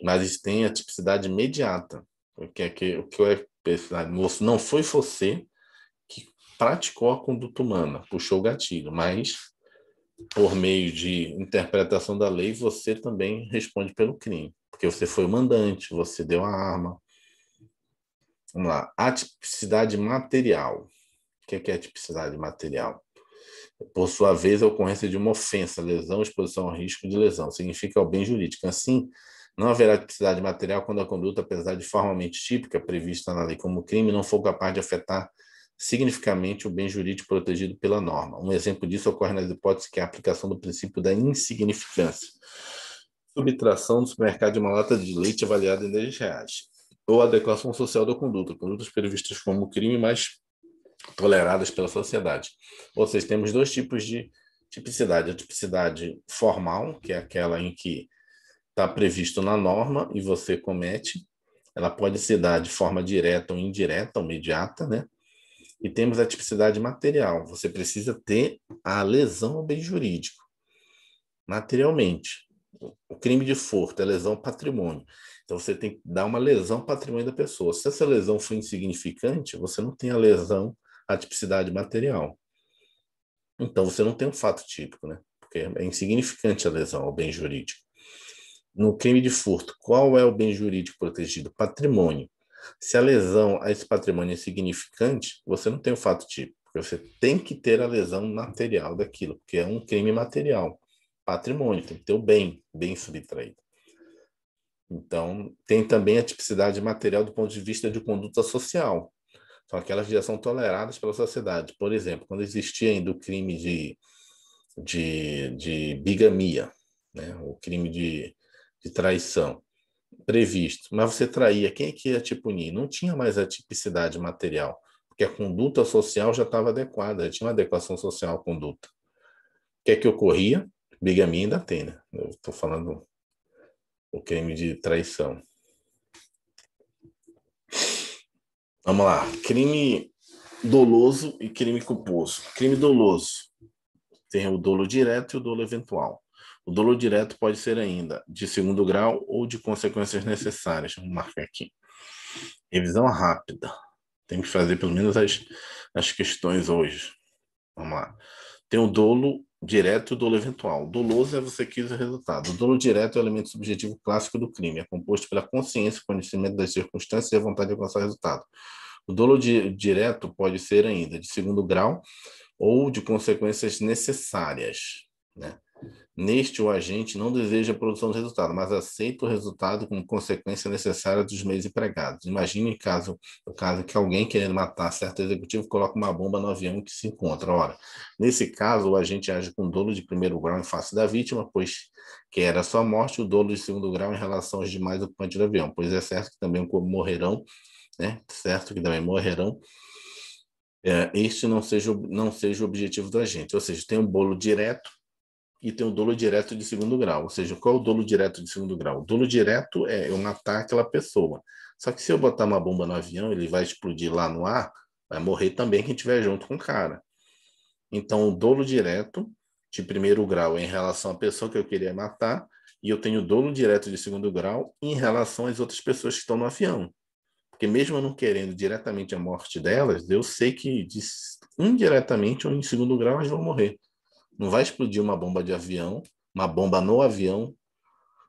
Mas tem a tipicidade imediata. O que é que, o que é tipicidade? É, não foi você que praticou a conduta humana, puxou o gatilho, mas por meio de interpretação da lei, você também responde pelo crime, porque você foi o mandante, você deu a arma. Vamos lá, atipicidade material. O que é, que é tipicidade material? Por sua vez, a ocorrência de uma ofensa, lesão, exposição ao risco de lesão, significa o bem jurídico. Assim, não haverá tipicidade material quando a conduta, apesar de formalmente típica, prevista na lei como crime, não for capaz de afetar significativamente o bem jurídico protegido pela norma. Um exemplo disso ocorre nas hipóteses que é a aplicação do princípio da insignificância. Subtração do supermercado de uma lata de leite avaliada em 10 reais. Ou adequação social da conduta, condutas previstas como crime, mas toleradas pela sociedade. Ou seja, temos dois tipos de tipicidade. A tipicidade formal, que é aquela em que está previsto na norma e você comete, ela pode se dar de forma direta ou indireta ou imediata, né? E temos a tipicidade material. Você precisa ter a lesão ao bem jurídico, materialmente. O crime de furto é lesão ao patrimônio. Então você tem que dar uma lesão ao patrimônio da pessoa. Se essa lesão for insignificante, você não tem a lesão à tipicidade material. Então você não tem um fato típico, né? Porque é insignificante a lesão ao bem jurídico. No crime de furto, qual é o bem jurídico protegido? Patrimônio. Se a lesão a esse patrimônio é significante, você não tem o fato típico, porque você tem que ter a lesão material daquilo, porque é um crime material. Patrimônio, tem que ter o bem, bem subtraído. Então, tem também a tipicidade material do ponto de vista de conduta social. São aquelas que já são toleradas pela sociedade. Por exemplo, quando existia ainda o crime de, de, de bigamia, né? o crime de, de traição previsto, mas você traía, quem é que ia te punir? Não tinha mais a tipicidade material, porque a conduta social já estava adequada, já tinha uma adequação social à conduta. O que é que ocorria? Bigamia ainda tem, né? Eu estou falando o crime de traição. Vamos lá. Crime doloso e crime culposo. Crime doloso. Tem o dolo direto e o dolo eventual. O dolo direto pode ser ainda de segundo grau ou de consequências necessárias. Vamos marcar aqui. Revisão rápida. Tem que fazer pelo menos as, as questões hoje. Vamos lá. Tem o dolo direto e o dolo eventual. doloso é você quis o resultado. O dolo direto é o elemento subjetivo clássico do crime. É composto pela consciência, conhecimento das circunstâncias e a vontade de alcançar o resultado. O dolo di direto pode ser ainda de segundo grau ou de consequências necessárias. Né? Neste, o agente não deseja a produção do resultado, mas aceita o resultado como consequência necessária dos meios empregados. Imagine caso, o caso que alguém querendo matar certo executivo coloca uma bomba no avião que se encontra. Ora, nesse caso, o agente age com dolo de primeiro grau em face da vítima, pois quer a sua morte, o dolo de segundo grau em relação aos demais ocupantes do avião, pois é certo que também morrerão, né? Certo que também morrerão é, este não seja, não seja o objetivo do agente. Ou seja, tem um bolo direto e tem o dolo direto de segundo grau. Ou seja, qual é o dolo direto de segundo grau? O dolo direto é eu é matar aquela pessoa. Só que se eu botar uma bomba no avião, ele vai explodir lá no ar, vai morrer também quem estiver junto com o cara. Então, o dolo direto de primeiro grau é em relação à pessoa que eu queria matar, e eu tenho dolo direto de segundo grau em relação às outras pessoas que estão no avião. Porque mesmo eu não querendo diretamente a morte delas, eu sei que indiretamente ou em segundo grau elas vão morrer. Não vai explodir uma bomba de avião, uma bomba no avião,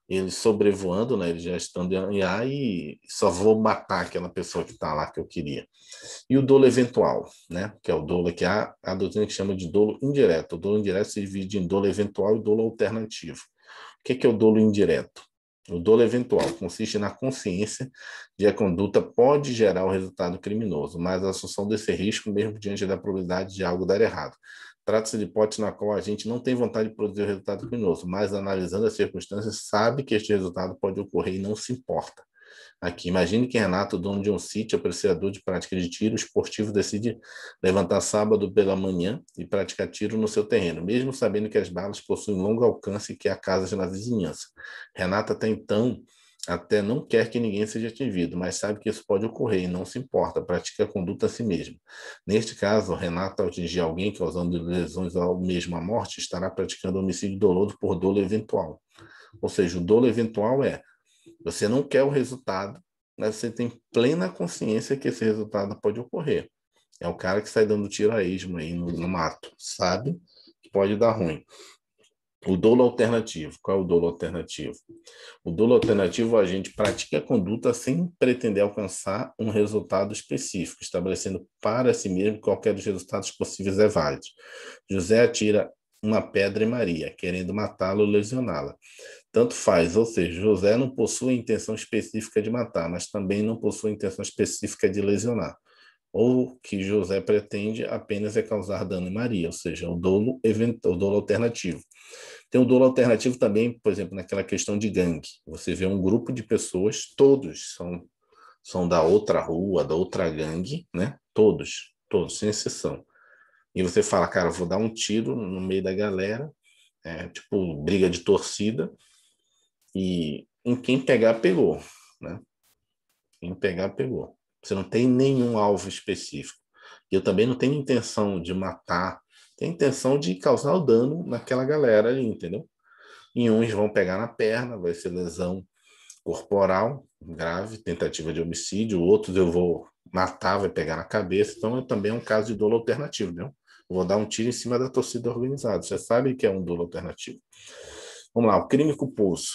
Ele sobrevoando, né? Ele já estando em ar e só vou matar aquela pessoa que está lá que eu queria. E o dolo eventual, né? Que é o dolo que é a, a doutrina que chama de dolo indireto. O dolo indireto se divide em dolo eventual e dolo alternativo. O que é, que é o dolo indireto? O dolo eventual consiste na consciência de que a conduta pode gerar o resultado criminoso, mas a assunção desse risco mesmo diante da probabilidade de algo dar errado. Trata-se de hipótese na qual a gente não tem vontade de produzir o resultado criminoso, mas analisando as circunstâncias, sabe que este resultado pode ocorrer e não se importa. Aqui, imagine que Renato, dono de um sítio, é apreciador de prática de tiro esportivo, decide levantar sábado pela manhã e praticar tiro no seu terreno, mesmo sabendo que as balas possuem longo alcance e que há casas na vizinhança. Renato, até então, até não quer que ninguém seja atingido, mas sabe que isso pode ocorrer e não se importa, pratica a conduta a si mesmo. Neste caso, Renato, ao atingir alguém causando lesões ao mesmo a morte, estará praticando homicídio doloso por dolo eventual. Ou seja, o dolo eventual é você não quer o resultado, mas você tem plena consciência que esse resultado pode ocorrer. É o cara que sai dando tiro a esmo aí no, no mato, sabe? Que pode dar ruim. O dolo alternativo. Qual é o dolo alternativo? O dolo alternativo a gente pratica a conduta sem pretender alcançar um resultado específico, estabelecendo para si mesmo qualquer dos resultados possíveis é válido. José atira uma pedra em Maria, querendo matá-la ou lesioná-la. Tanto faz, ou seja, José não possui intenção específica de matar, mas também não possui intenção específica de lesionar ou que José pretende apenas é causar dano em Maria, ou seja, o dolo, event... o dolo alternativo. Tem o dolo alternativo também, por exemplo, naquela questão de gangue. Você vê um grupo de pessoas, todos são, são da outra rua, da outra gangue, né? Todos, todos, sem exceção. E você fala, cara, vou dar um tiro no meio da galera, é, tipo briga de torcida, e em quem pegar, pegou, né? Quem pegar, pegou. Você não tem nenhum alvo específico. Eu também não tenho intenção de matar, tenho intenção de causar o dano naquela galera ali, entendeu? E uns vão pegar na perna, vai ser lesão corporal grave, tentativa de homicídio, outros eu vou matar, vai pegar na cabeça, então é também é um caso de dolo alternativo, né? Vou dar um tiro em cima da torcida organizada. Você sabe que é um dolo alternativo. Vamos lá, o crime culposo.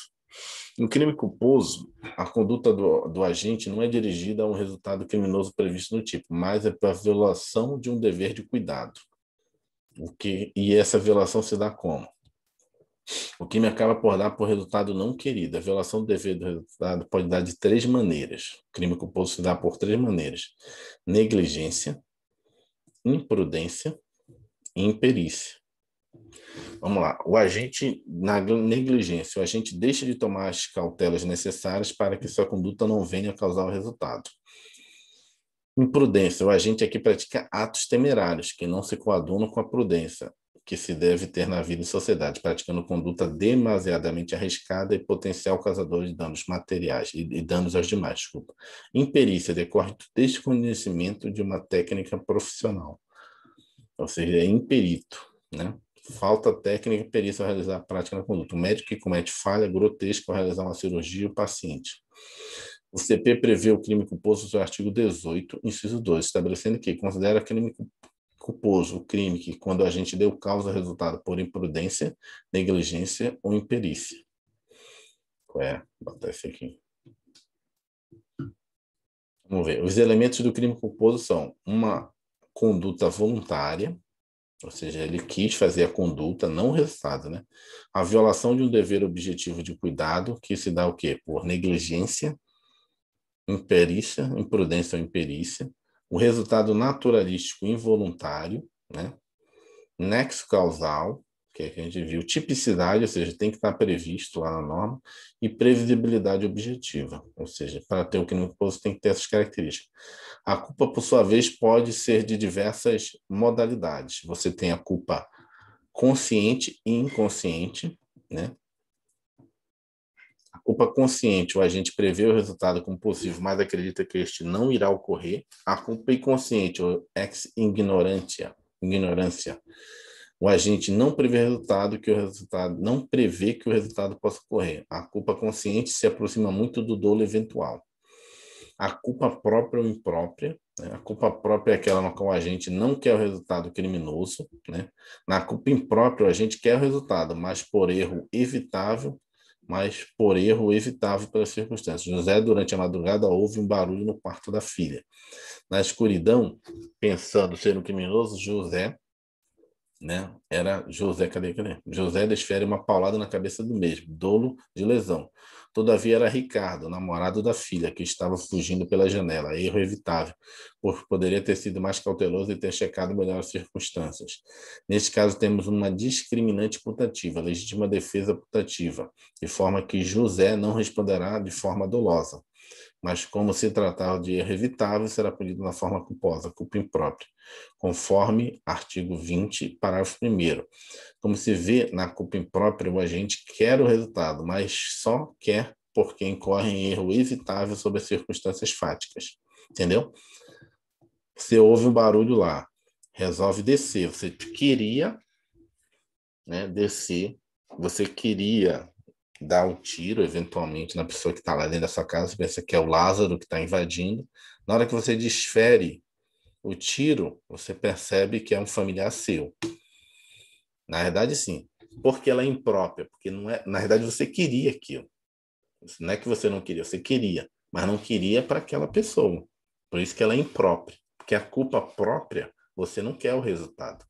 No crime culposo, a conduta do, do, agente não é dirigida a um resultado criminoso previsto no tipo, mas é a violação de um dever de cuidado. O que, e essa violação se dá como? O crime acaba por dar por resultado não querido. A violação do dever do resultado pode dar de três maneiras. O crime culposo se dá por três maneiras: negligência, imprudência e imperícia. Vamos lá. O agente, na negligência, o agente deixa de tomar as cautelas necessárias para que sua conduta não venha causar o resultado. Imprudência. O agente aqui pratica atos temerários que não se coadunam com a prudência que se deve ter na vida e sociedade, praticando conduta demasiadamente arriscada e potencial causador de danos materiais e, e danos aos demais, desculpa. Imperícia decorre do desconhecimento de uma técnica profissional. Ou seja, é imperito, né? Falta técnica e perícia ao realizar a prática na conduta. O médico que comete falha é grotesca ao realizar uma cirurgia o paciente. O CP prevê o crime culposo no seu artigo 18, inciso 2, estabelecendo que considera crime culposo o crime que, quando a gente deu causa resultado por imprudência, negligência ou imperícia. Qual é? esse aqui. Vamos ver. Os elementos do crime culposo são uma conduta voluntária, ou seja, ele quis fazer a conduta, não o resultado, né? A violação de um dever objetivo de cuidado, que se dá o quê? Por negligência, imperícia, imprudência ou imperícia, o resultado naturalístico involuntário, né? nexo causal, é que a gente viu, tipicidade, ou seja, tem que estar previsto lá na norma, e previsibilidade objetiva, ou seja, para ter o que não culposo tem que ter essas características. A culpa, por sua vez, pode ser de diversas modalidades. Você tem a culpa consciente e inconsciente, né? A culpa consciente, o agente prevê o resultado como possível, mas acredita que este não irá ocorrer. A culpa inconsciente, ou ex ignorância, ignorância o agente não prevê resultado que o resultado não prevê que o resultado possa ocorrer. A culpa consciente se aproxima muito do dolo eventual. A culpa própria ou imprópria, né? a culpa própria é aquela na qual o agente não quer o resultado criminoso, né? Na culpa imprópria o agente quer o resultado, mas por erro evitável, mas por erro evitável pelas circunstâncias. José durante a madrugada ouve um barulho no quarto da filha. Na escuridão, pensando ser um criminoso, José né? Era José, cadê, cadê? José desfere uma paulada na cabeça do mesmo, dolo de lesão. Todavia era Ricardo, namorado da filha, que estava fugindo pela janela, erro evitável, porque poderia ter sido mais cauteloso e ter checado melhor as circunstâncias. Neste caso, temos uma discriminante putativa, legítima defesa putativa, de forma que José não responderá de forma dolosa mas como se tratava de erro evitável, será punido na forma culposa, culpa imprópria, conforme artigo 20, parágrafo 1 Como se vê na culpa imprópria, o agente quer o resultado, mas só quer porque incorre em erro evitável sob as circunstâncias fáticas. Entendeu? Você ouve o um barulho lá, resolve descer. Você queria né, descer, você queria dá o um tiro, eventualmente, na pessoa que está lá dentro da sua casa, pensa que é o Lázaro que está invadindo. Na hora que você desfere o tiro, você percebe que é um familiar seu. Na verdade, sim. Porque ela é imprópria, porque não é, na verdade você queria aquilo. Não é que você não queria, você queria, mas não queria para aquela pessoa. Por isso que ela é imprópria, porque a culpa própria você não quer o resultado.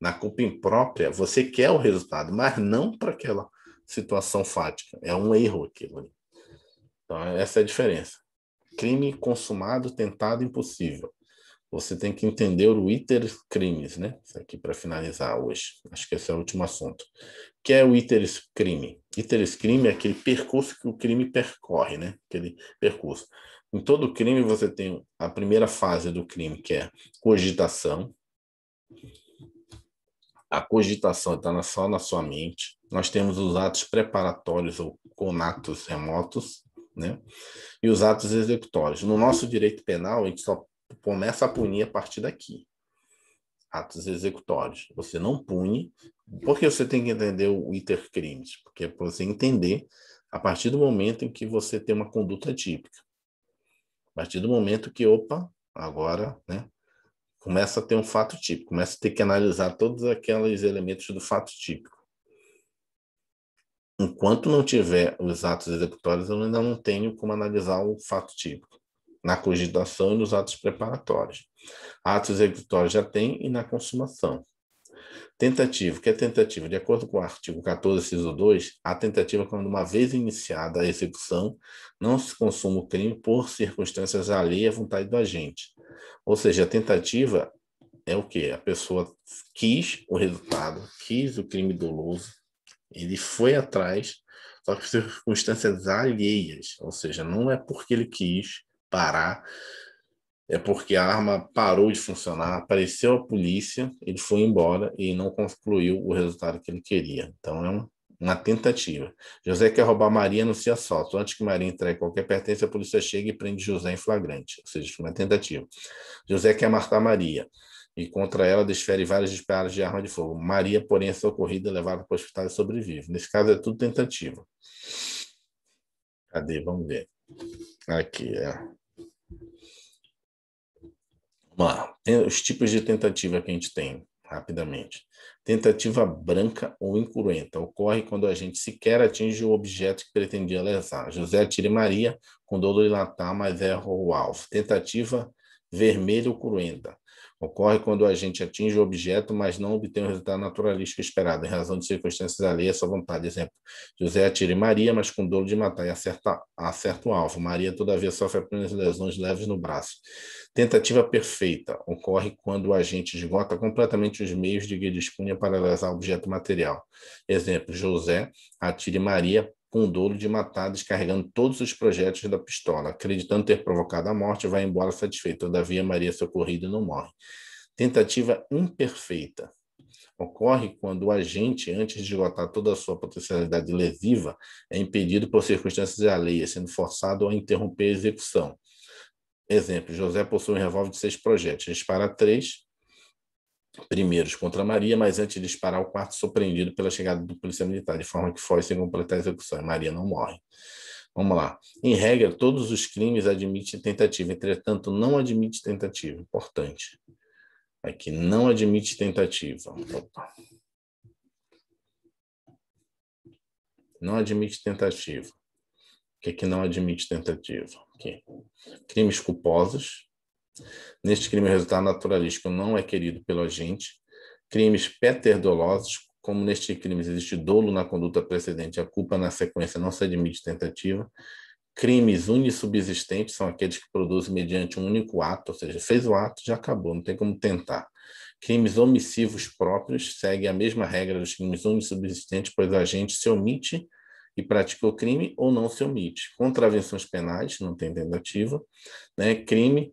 Na culpa imprópria, você quer o resultado, mas não para aquela situação fática. É um erro aquilo. Então, essa é a diferença. Crime consumado, tentado, impossível. Você tem que entender o iter crimes, né? Isso aqui para finalizar hoje. Acho que esse é o último assunto. Que é o iter crime. iter crime é aquele percurso que o crime percorre, né? Aquele percurso. Em todo crime você tem a primeira fase do crime, que é cogitação a cogitação está só na sua mente. Nós temos os atos preparatórios ou conatos remotos, né? E os atos executórios. No nosso direito penal, a gente só começa a punir a partir daqui. Atos executórios. Você não pune, porque você tem que entender o iter crimes, porque é você entender a partir do momento em que você tem uma conduta típica. A partir do momento que, opa, agora, né? começa a ter um fato típico, começa a ter que analisar todos aqueles elementos do fato típico. Enquanto não tiver os atos executórios, eu ainda não tenho como analisar o fato típico na cogitação e nos atos preparatórios. Atos executórios já tem e na consumação. Tentativa, que é tentativa, de acordo com o artigo 14, inciso 2, a tentativa é quando uma vez iniciada a execução não se consuma o crime por circunstâncias alheias à vontade do agente, ou seja, a tentativa é o que? A pessoa quis o resultado, quis o crime doloso, ele foi atrás, só que circunstâncias alheias, ou seja, não é porque ele quis parar, é porque a arma parou de funcionar, apareceu a polícia, ele foi embora e não concluiu o resultado que ele queria. Então é um uma tentativa. José quer roubar Maria no seu assalto. Antes que Maria entregue qualquer pertence, a polícia chega e prende José em flagrante, ou seja, uma tentativa. José quer matar Maria e contra ela desfere várias disparos de arma de fogo. Maria, porém, é socorrida, levada para o hospital e sobrevive. Nesse caso, é tudo tentativa. Cadê? Vamos ver. Aqui, é. Vamos lá. os tipos de tentativa que a gente tem rapidamente. Tentativa branca ou incruenta ocorre quando a gente sequer atinge o objeto que pretendia lesar. José atira Maria com dolo de latar, mas erra o alvo. Tentativa vermelha ou cruenta Ocorre quando o agente atinge o objeto, mas não obtém o resultado naturalístico esperado, em razão de circunstâncias alheias à sua vontade. Exemplo, José atira em Maria, mas com dolo de matar e acerta, acerta o alvo. Maria, todavia, sofre apenas lesões leves no braço. Tentativa perfeita. Ocorre quando o agente esgota completamente os meios de que dispunha para lesar o objeto material. Exemplo, José atira em Maria, com o dolo de matar, descarregando todos os projetos da pistola. Acreditando ter provocado a morte, vai embora satisfeito. Todavia, Maria socorrida não morre. Tentativa imperfeita. Ocorre quando o agente, antes de esgotar toda a sua potencialidade lesiva, é impedido por circunstâncias alheias, sendo forçado a interromper a execução. Exemplo: José possui um revólver de seis projetos, dispara três, primeiros contra Maria, mas antes de disparar, o quarto surpreendido pela chegada do policial militar, de forma que foge sem completar a execução. E Maria não morre. Vamos lá. Em regra, todos os crimes admitem tentativa, entretanto, não admite tentativa. Importante. Aqui, não admite tentativa. Opa. Não admite tentativa. O que é que não admite tentativa? Aqui. Crimes culposos, Neste crime, o resultado naturalístico não é querido pelo agente. Crimes peterdolosos, como neste crime existe dolo na conduta precedente, a culpa na sequência não se admite tentativa. Crimes unissubsistentes são aqueles que produzem mediante um único ato, ou seja, fez o ato, já acabou, não tem como tentar. Crimes omissivos próprios seguem a mesma regra dos crimes unissubsistentes, pois o agente se omite e pratica o crime ou não se omite. Contravenções penais, não tem tentativa. Né? Crime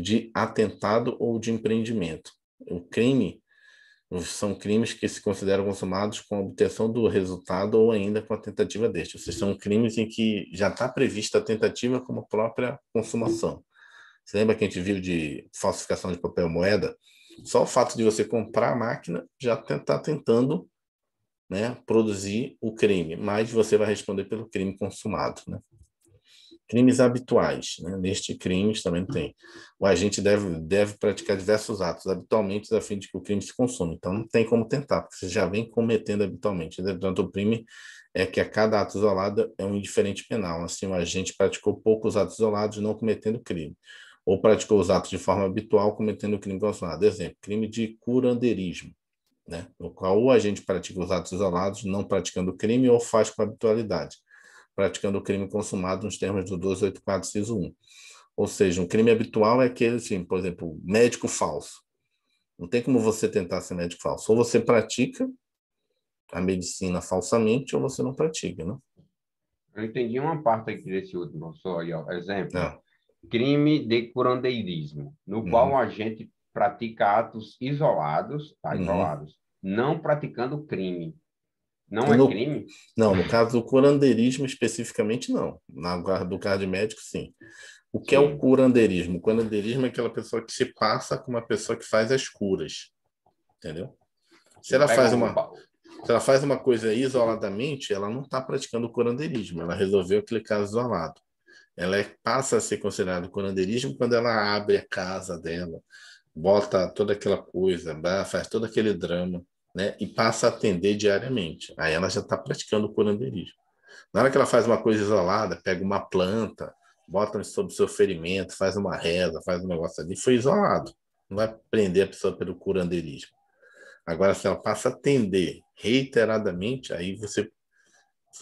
de atentado ou de empreendimento. O crime são crimes que se consideram consumados com a obtenção do resultado ou ainda com a tentativa deste. Ou seja, são crimes em que já está prevista a tentativa como a própria consumação. Você lembra que a gente viu de falsificação de papel moeda? Só o fato de você comprar a máquina já está tentando né, produzir o crime, mas você vai responder pelo crime consumado. Né? crimes habituais. Né? Neste crime também tem. O agente deve, deve praticar diversos atos habitualmente a fim de que o crime se consuma. Então não tem como tentar, porque você já vem cometendo habitualmente. Portanto, o crime é que a cada ato isolado é um indiferente penal. Assim, o agente praticou poucos atos isolados, não cometendo crime. Ou praticou os atos de forma habitual, cometendo crime consumado. Exemplo, crime de curanderismo. Né? no qual o agente pratica os atos isolados, não praticando crime ou faz com habitualidade praticando o crime consumado nos termos do 284, inciso 1. Ou seja, um crime habitual é aquele, assim, por exemplo, médico falso. Não tem como você tentar ser médico falso. Ou você pratica a medicina falsamente, ou você não pratica, né? Eu entendi uma parte aqui desse último, só aí, ó. Exemplo. É. Crime de curandeirismo, no uhum. qual o agente pratica atos isolados, tá, uhum. isolados, uhum. não praticando crime, não é no, é crime? Não, no caso do curandeirismo especificamente, não. Na, do caso de médico, sim. O que sim. é o curandeirismo? O curandeirismo é aquela pessoa que se passa com uma pessoa que faz as curas. Entendeu? Se ela faz uma. Se ela faz uma coisa isoladamente, ela não está praticando curandeirismo, ela resolveu aquele caso isolado. Ela é, passa a ser considerada curandeirismo quando ela abre a casa dela, bota toda aquela coisa, faz todo aquele drama né? E passa a atender diariamente. Aí ela já está praticando o curanderismo. Na hora que ela faz uma coisa isolada, pega uma planta, bota sobre o seu ferimento, faz uma reza, faz um negócio ali, foi isolado. Não vai prender a pessoa pelo curanderismo. Agora, se ela passa a atender reiteradamente, aí você,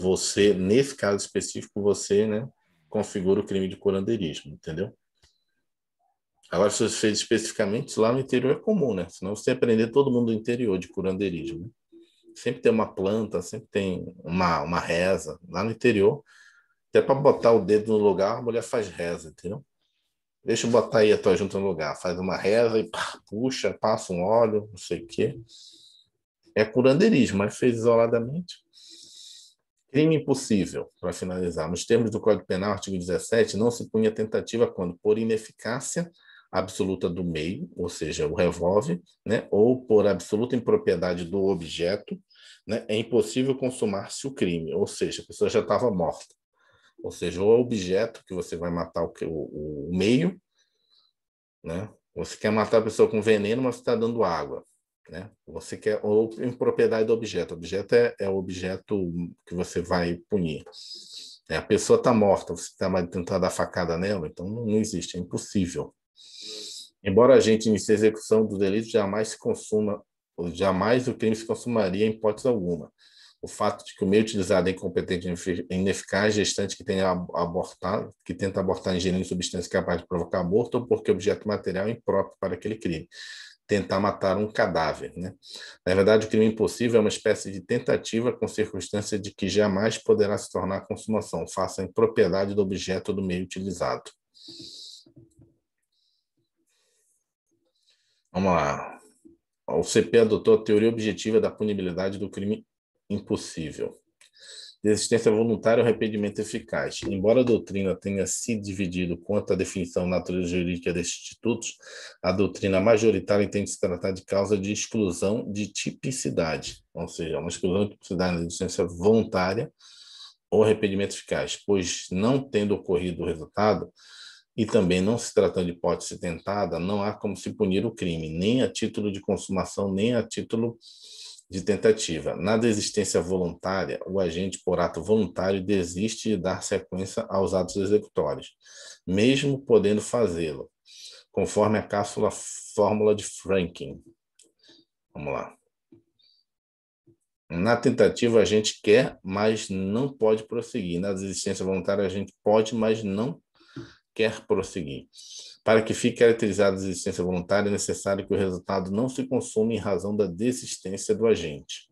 você nesse caso específico, você né, configura o crime de curanderismo, entendeu? Agora, se você fez especificamente, lá no interior é comum, né? Senão você aprender todo mundo do interior de curanderismo. Né? Sempre tem uma planta, sempre tem uma, uma reza. Lá no interior, até para botar o dedo no lugar, a mulher faz reza, entendeu? Deixa eu botar aí a tua junta no lugar. Faz uma reza e pá, puxa, passa um óleo, não sei o quê. É curanderismo, mas fez isoladamente. Crime impossível, para finalizar. Nos termos do Código Penal, artigo 17, não se punha tentativa quando, por ineficácia, absoluta do meio, ou seja, o revólver, né, ou por absoluta impropriedade do objeto, né, é impossível consumar-se o crime, ou seja, a pessoa já estava morta. Ou seja, o objeto que você vai matar o, o, o meio, né? Você quer matar a pessoa com veneno, mas está dando água, né? Você quer ou impropriedade do objeto. O objeto é, é o objeto que você vai punir. É, a pessoa está morta, você está tentando dar facada nela, então não existe, é impossível. Embora a gente inicie a execução do delito, jamais se consuma, jamais o crime se consumaria em hipótese alguma. O fato de que o meio utilizado é incompetente e ineficaz, gestante que, tenha abortado, que tenta abortar ingerindo substância capaz de provocar aborto ou porque objeto material é impróprio para aquele crime tentar matar um cadáver. Né? Na verdade, o crime impossível é uma espécie de tentativa com circunstância de que jamais poderá se tornar consumação, faça a impropriedade do objeto ou do meio utilizado. Vamos lá. O CP adotou a teoria objetiva da punibilidade do crime impossível. Desistência voluntária ou arrependimento eficaz. Embora a doutrina tenha se dividido quanto à definição natureza jurídica destes institutos, a doutrina majoritária entende se tratar de causa de exclusão de tipicidade, ou seja, uma exclusão de tipicidade na desistência voluntária ou arrependimento eficaz, pois não tendo ocorrido o resultado, e também, não se tratando de hipótese tentada, não há como se punir o crime, nem a título de consumação, nem a título de tentativa. Na desistência voluntária, o agente, por ato voluntário, desiste de dar sequência aos atos executórios, mesmo podendo fazê-lo, conforme a cápsula fórmula de Franklin. Vamos lá. Na tentativa, a gente quer, mas não pode prosseguir. Na desistência voluntária, a gente pode, mas não quer prosseguir. Para que fique caracterizada a existência voluntária, é necessário que o resultado não se consuma em razão da desistência do agente.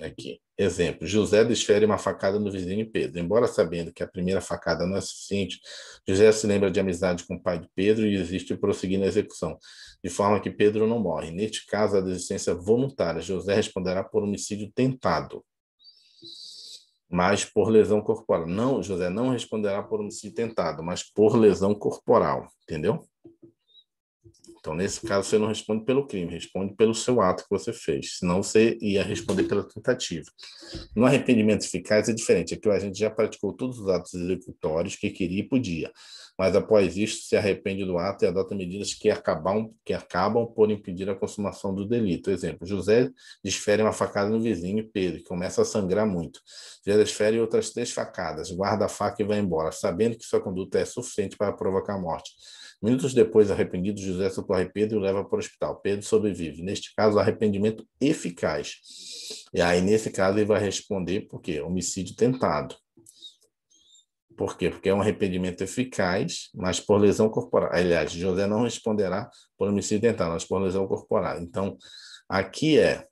Aqui. Exemplo: José desfere uma facada no vizinho Pedro. Embora sabendo que a primeira facada não é suficiente, José se lembra de amizade com o pai de Pedro e existe prosseguir na execução, de forma que Pedro não morre. Neste caso, a desistência voluntária, José responderá por homicídio tentado mas por lesão corporal. Não, José, não responderá por se tentado, mas por lesão corporal, entendeu? Então, nesse caso, você não responde pelo crime, responde pelo seu ato que você fez, senão você ia responder pela tentativa. No arrependimento eficaz é diferente, Aqui, a gente já praticou todos os atos executórios que queria e podia, mas após isto se arrepende do ato e adota medidas que acabam, que acabam por impedir a consumação do delito. Exemplo, José desfere uma facada no vizinho Pedro, que começa a sangrar muito. Já desfere outras três facadas, guarda a faca e vai embora, sabendo que sua conduta é suficiente para provocar a morte Minutos depois, arrependido, José socorre Pedro e o leva para o hospital. Pedro sobrevive. Neste caso, arrependimento eficaz. E aí, nesse caso, ele vai responder por quê? Homicídio tentado. Por quê? Porque é um arrependimento eficaz, mas por lesão corporal. Aliás, José não responderá por homicídio tentado, mas por lesão corporal. Então, aqui é,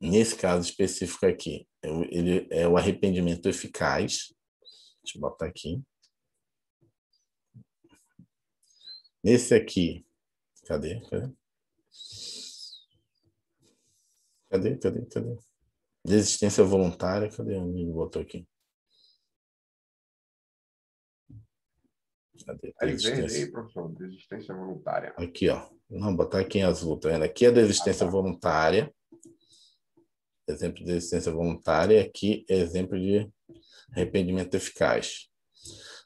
nesse caso específico aqui, ele é o arrependimento eficaz. Deixa eu botar aqui. nesse aqui. Cadê? Cadê? Cadê? Cadê? Cadê? Desistência voluntária. Cadê? Onde botou aqui? Cadê? Aí aí, professor. Desistência voluntária. Aqui, ó. Não, botar aqui em azul, tá vendo? Aqui é desistência ah, tá. voluntária. Exemplo de desistência voluntária. Aqui é exemplo de arrependimento eficaz.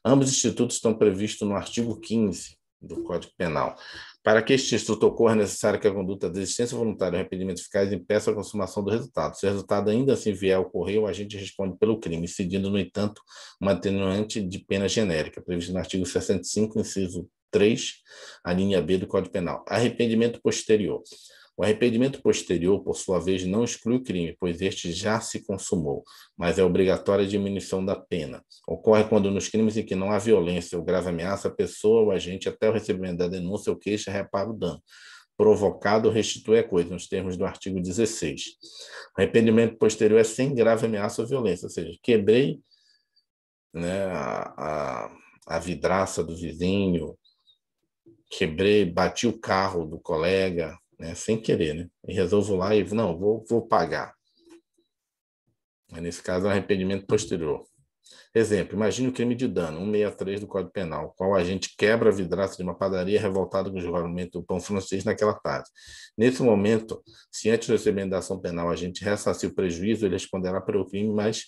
Ambos institutos estão previstos no artigo 15 do Código Penal. Para que este estudo ocorra, é necessário que a conduta de existência voluntária e arrependimento eficaz impeça a consumação do resultado. Se o resultado ainda assim vier a ocorrer, o agente responde pelo crime, incidindo, no entanto, uma atenuante de pena genérica, prevista no artigo 65, inciso 3, a linha B do Código Penal. Arrependimento posterior. O arrependimento posterior, por sua vez, não exclui o crime, pois este já se consumou, mas é obrigatória a diminuição da pena. Ocorre quando, nos crimes em que não há violência ou grave ameaça, a pessoa ou agente, até o recebimento da denúncia ou queixa, repara o dano provocado restitui a coisa, nos termos do artigo 16. O arrependimento posterior é sem grave ameaça ou violência, ou seja, quebrei né, a, a, a vidraça do vizinho, quebrei, bati o carro do colega, né? Sem querer, né? E resolvo lá e não, vou, vou pagar. Nesse caso, é um arrependimento posterior. Exemplo, imagine o crime de dano, 163 do Código Penal, qual agente quebra a vidraça de uma padaria revoltado com o julgamento do pão francês naquela tarde. Nesse momento, se antes do recebimento da ação penal a gente ressarcir o prejuízo, ele responderá pelo crime, mas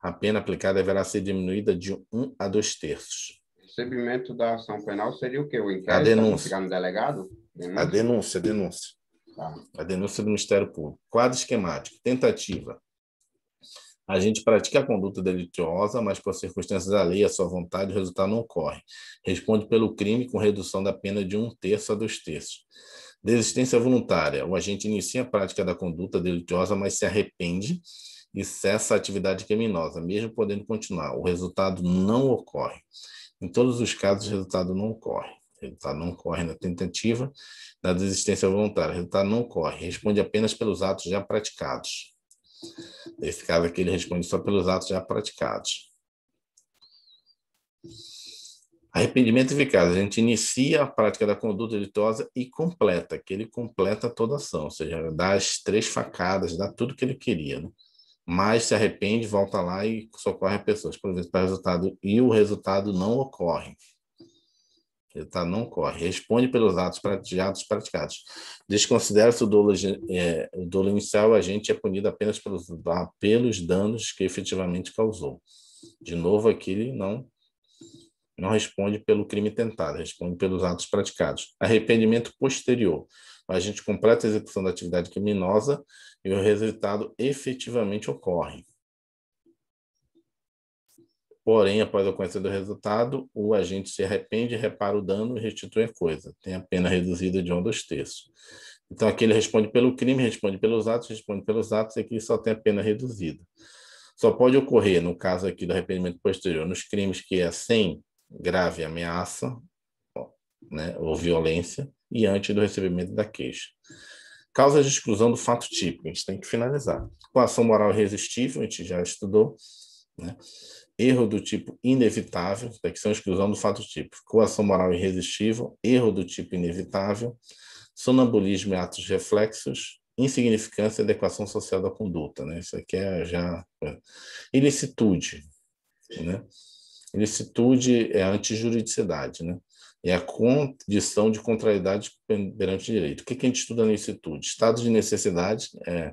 a pena aplicada deverá ser diminuída de 1 um a 2 terços. O recebimento da ação penal seria o quê? O inquérito? A denúncia. no delegado? Denúncia? A denúncia, a denúncia a denúncia do Ministério Público. Quadro esquemático, tentativa. A gente pratica a conduta delituosa, mas por circunstâncias da lei, à sua vontade, o resultado não ocorre. Responde pelo crime com redução da pena de um terço a dois terços. Desistência voluntária. O agente inicia a prática da conduta delituosa, mas se arrepende e cessa a atividade criminosa, mesmo podendo continuar. O resultado não ocorre. Em todos os casos, o resultado não ocorre. Resultado não ocorre na tentativa, da desistência voluntária. Resultado não ocorre. Responde apenas pelos atos já praticados. Nesse caso aqui, ele responde só pelos atos já praticados. Arrependimento eficaz. A gente inicia a prática da conduta delitosa e completa, que ele completa toda a ação, ou seja, dá as três facadas, dá tudo que ele queria, né? mas se arrepende, volta lá e socorre a pessoas, por exemplo, para tá resultado, e o resultado não ocorre está não corre. Responde pelos atos praticados. praticados. Desconsidera-se o dolo, é, o dolo inicial, a agente é punido apenas pelos, pelos danos que efetivamente causou. De novo, aqui ele não, não responde pelo crime tentado, responde pelos atos praticados. Arrependimento posterior. a gente completa a execução da atividade criminosa e o resultado efetivamente ocorre. Porém, após a conhecer do resultado, o agente se arrepende, repara o dano e restitui a coisa. Tem a pena reduzida de um dos terços. Então, aqui ele responde pelo crime, responde pelos atos, responde pelos atos, e aqui só tem a pena reduzida. Só pode ocorrer, no caso aqui do arrependimento posterior, nos crimes que é sem grave ameaça né, ou violência e antes do recebimento da queixa. Causas de exclusão do fato típico, a gente tem que finalizar. Com ação moral irresistível, a gente já estudou, né? erro do tipo inevitável, daqui né, são exclusão do fato típico, coação moral irresistível, erro do tipo inevitável, sonambulismo e atos reflexos, insignificância e adequação social da conduta. Né? Isso aqui é já. É, ilicitude. Né? Ilicitude é a antijuridicidade, né? é a condição de contrariedade perante o direito. O que, que a gente estuda na ilicitude? Estado de necessidade, é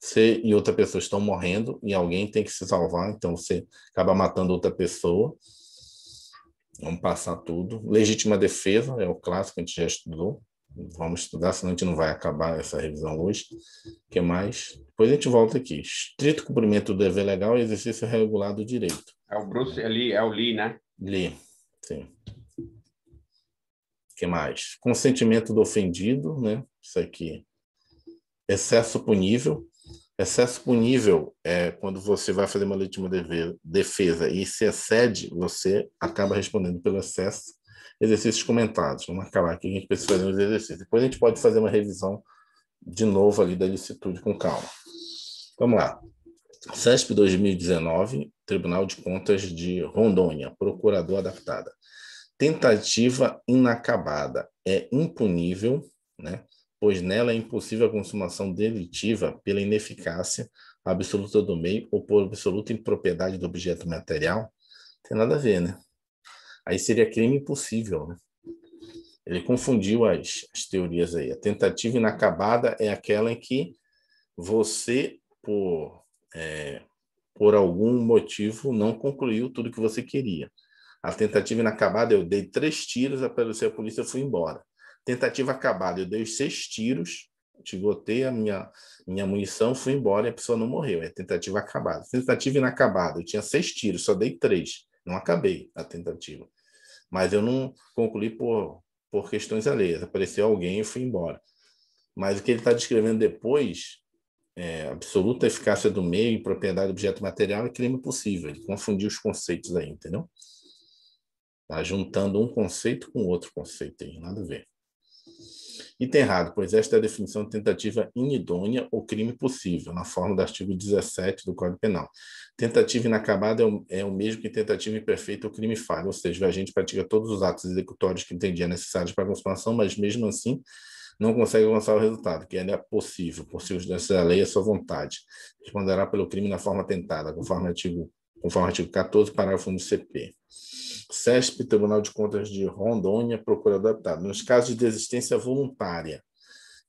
você e outra pessoa estão morrendo e alguém tem que se salvar, então você acaba matando outra pessoa. Vamos passar tudo. Legítima defesa é o clássico, a gente já estudou. Vamos estudar, senão a gente não vai acabar essa revisão hoje. O que mais? Depois a gente volta aqui. Estrito cumprimento do dever legal e exercício regular do direito. É o Bruce ali, é, é o Lee, né? Lee, sim. O que mais? Consentimento do ofendido, né? Isso aqui. Excesso punível, Excesso punível é quando você vai fazer uma legítima defesa e se excede, você acaba respondendo pelo excesso. Exercícios comentados. Vamos acabar aqui, a gente precisa fazer os exercícios. Depois a gente pode fazer uma revisão de novo ali da licitude com calma. Vamos lá. CESP 2019, Tribunal de Contas de Rondônia, procurador adaptada. Tentativa inacabada é impunível, né? pois nela é impossível a consumação delitiva pela ineficácia absoluta do meio ou por absoluta impropriedade do objeto material, tem nada a ver, né? Aí seria crime impossível, né? Ele confundiu as, as teorias aí. A tentativa inacabada é aquela em que você, por, é, por algum motivo, não concluiu tudo que você queria. A tentativa inacabada, eu dei três tiros, apareceu a polícia e fui embora. Tentativa acabada. Eu dei seis tiros, esgotei a minha, minha munição, fui embora e a pessoa não morreu. É tentativa acabada. Tentativa inacabada. Eu tinha seis tiros, só dei três. Não acabei a tentativa. Mas eu não concluí por, por questões alheias. Apareceu alguém e fui embora. Mas o que ele está descrevendo depois, é, absoluta eficácia do meio, propriedade do objeto material, é crime possível. Ele confundiu os conceitos aí, entendeu? Está juntando um conceito com outro conceito, tem nada a ver e tem errado pois esta é a definição de tentativa inidônea ou crime possível, na forma do artigo 17 do Código Penal. Tentativa inacabada é o, é o mesmo que tentativa imperfeita ou crime falho, ou seja, o agente pratica todos os atos executórios que entendia necessários para a consumação, mas mesmo assim não consegue alcançar o resultado, que é possível, por circunstância da lei, a sua vontade. Responderá pelo crime na forma tentada, conforme o artigo conforme o artigo 14, parágrafo 1 do CP. SESP, Tribunal de Contas de Rondônia, procura adaptado. Nos casos de desistência voluntária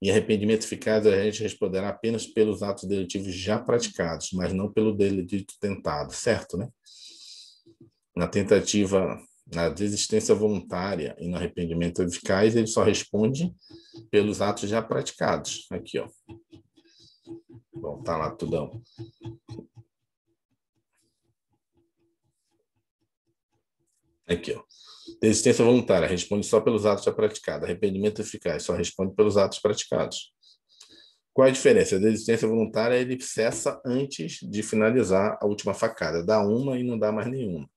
e arrependimento ficado, a gente responderá apenas pelos atos deletivos já praticados, mas não pelo delito tentado, certo, né? Na tentativa, na desistência voluntária e no arrependimento eficaz, ele só responde pelos atos já praticados. Aqui, ó. Bom, tá lá tudão. Aqui, ó. Desistência voluntária responde só pelos atos já praticados. Arrependimento eficaz só responde pelos atos praticados. Qual a diferença? A desistência voluntária ele cessa antes de finalizar a última facada. Dá uma e não dá mais nenhuma.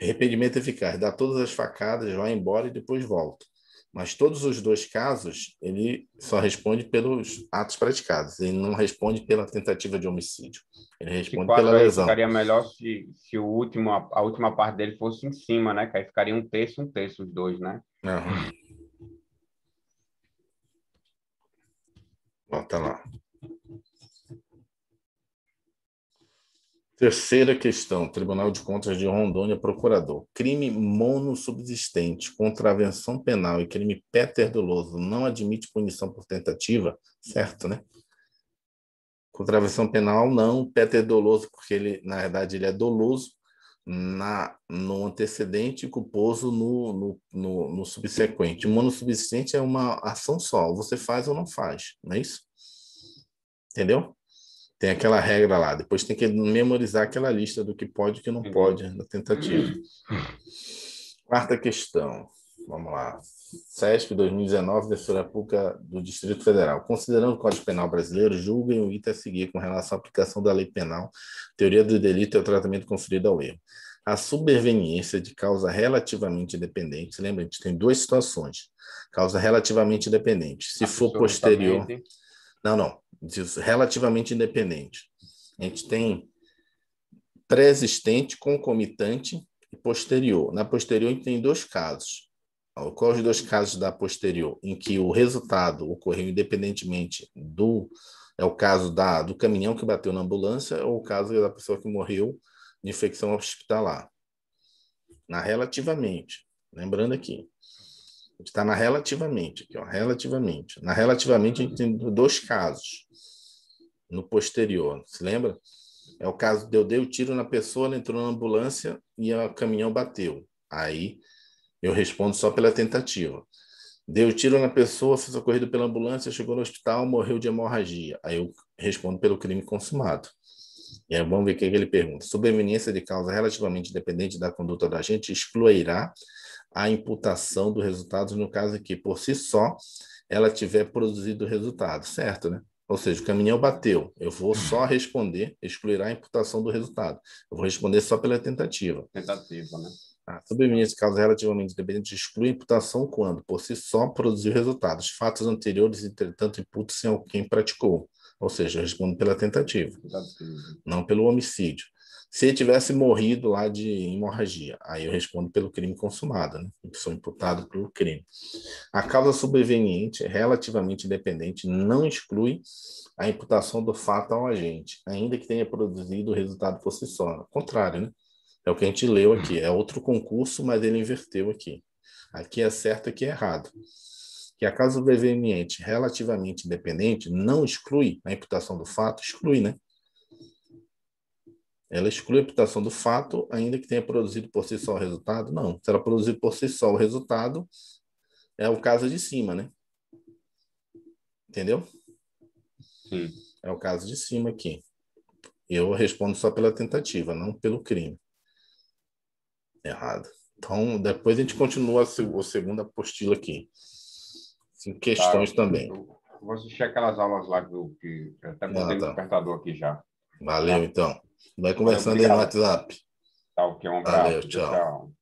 Arrependimento eficaz dá todas as facadas, vai embora e depois volta. Mas todos os dois casos, ele só responde pelos atos praticados, ele não responde pela tentativa de homicídio. Ele responde pela lesão. Ficaria melhor se, se o último, a última parte dele fosse em cima, né? Que aí ficaria um terço, um terço os dois, né? Uhum. Bota lá. Terceira questão, Tribunal de Contas de Rondônia, procurador. Crime monossubsistente, contravenção penal e crime doloso não admite punição por tentativa, certo, né? Contravenção penal não, doloso, porque ele, na verdade, ele é doloso na, no antecedente e culposo no, no, no, no subsequente. O monossubsistente é uma ação só, você faz ou não faz, não é isso? Entendeu? tem aquela regra lá. Depois tem que memorizar aquela lista do que pode e que não uhum. pode na tentativa. Quarta questão. Vamos lá. SESP 2019, Defensora Pública do Distrito Federal. Considerando o Código Penal Brasileiro, julguem o item a seguir com relação à aplicação da lei penal, teoria do delito e o tratamento conferido ao erro. A superveniência de causa relativamente independente, lembra, a gente tem duas situações. Causa relativamente independente. Se for tá posterior. Não, não relativamente independente. A gente tem pré-existente, concomitante e posterior. Na posterior, a gente tem dois casos. Qual os dois casos da posterior? Em que o resultado ocorreu independentemente do. É o caso da, do caminhão que bateu na ambulância ou o caso da pessoa que morreu de infecção hospitalar. Na relativamente, lembrando aqui gente está na relativamente, aqui, ó, relativamente. Na relativamente, a gente tem dois casos no posterior, se lembra? É o caso de eu dei o tiro na pessoa, ela entrou na ambulância e o caminhão bateu. Aí eu respondo só pela tentativa. Deu tiro na pessoa, foi socorrido pela ambulância, chegou no hospital, morreu de hemorragia. Aí eu respondo pelo crime consumado. E aí vamos ver o que é ele pergunta. Subveniência de causa relativamente independente da conduta da gente excluirá a imputação do resultado no caso aqui, por si só, ela tiver produzido o resultado, certo, né? Ou seja, o caminhão bateu, eu vou só uhum. responder, excluirá a imputação do resultado. Eu vou responder só pela tentativa. Tentativa, né? Ah, subministro causa relativamente independente exclui imputação quando, por si só, produziu resultados. Fatos anteriores, entretanto, imputam-se ao quem praticou. Ou seja, eu respondo pela tentativa, tentativa, não pelo homicídio se ele tivesse morrido lá de hemorragia. Aí eu respondo pelo crime consumado, né? Eu sou imputado pelo crime. A causa subveniente, relativamente independente, não exclui a imputação do fato ao agente, ainda que tenha produzido o resultado por si só. Ao contrário, né? É o que a gente leu aqui. É outro concurso, mas ele inverteu aqui. Aqui é certo, aqui é errado. Que a causa subveniente, relativamente independente, não exclui a imputação do fato, exclui, né? Ela exclui a imputação do fato, ainda que tenha produzido por si só o resultado? Não. Se ela produzir por si só o resultado, é o caso de cima, né? Entendeu? Sim. É o caso de cima aqui. Eu respondo só pela tentativa, não pelo crime. Errado. Então, depois a gente continua a, segunda apostila aqui. Sim, questões tá, também. Vou assistir aquelas aulas lá que eu até mandei ah, tá. o despertador aqui já. Valeu, tá. então. Vai conversando aí no WhatsApp. Tá, ok, um abraço. Valeu, tchau. tchau.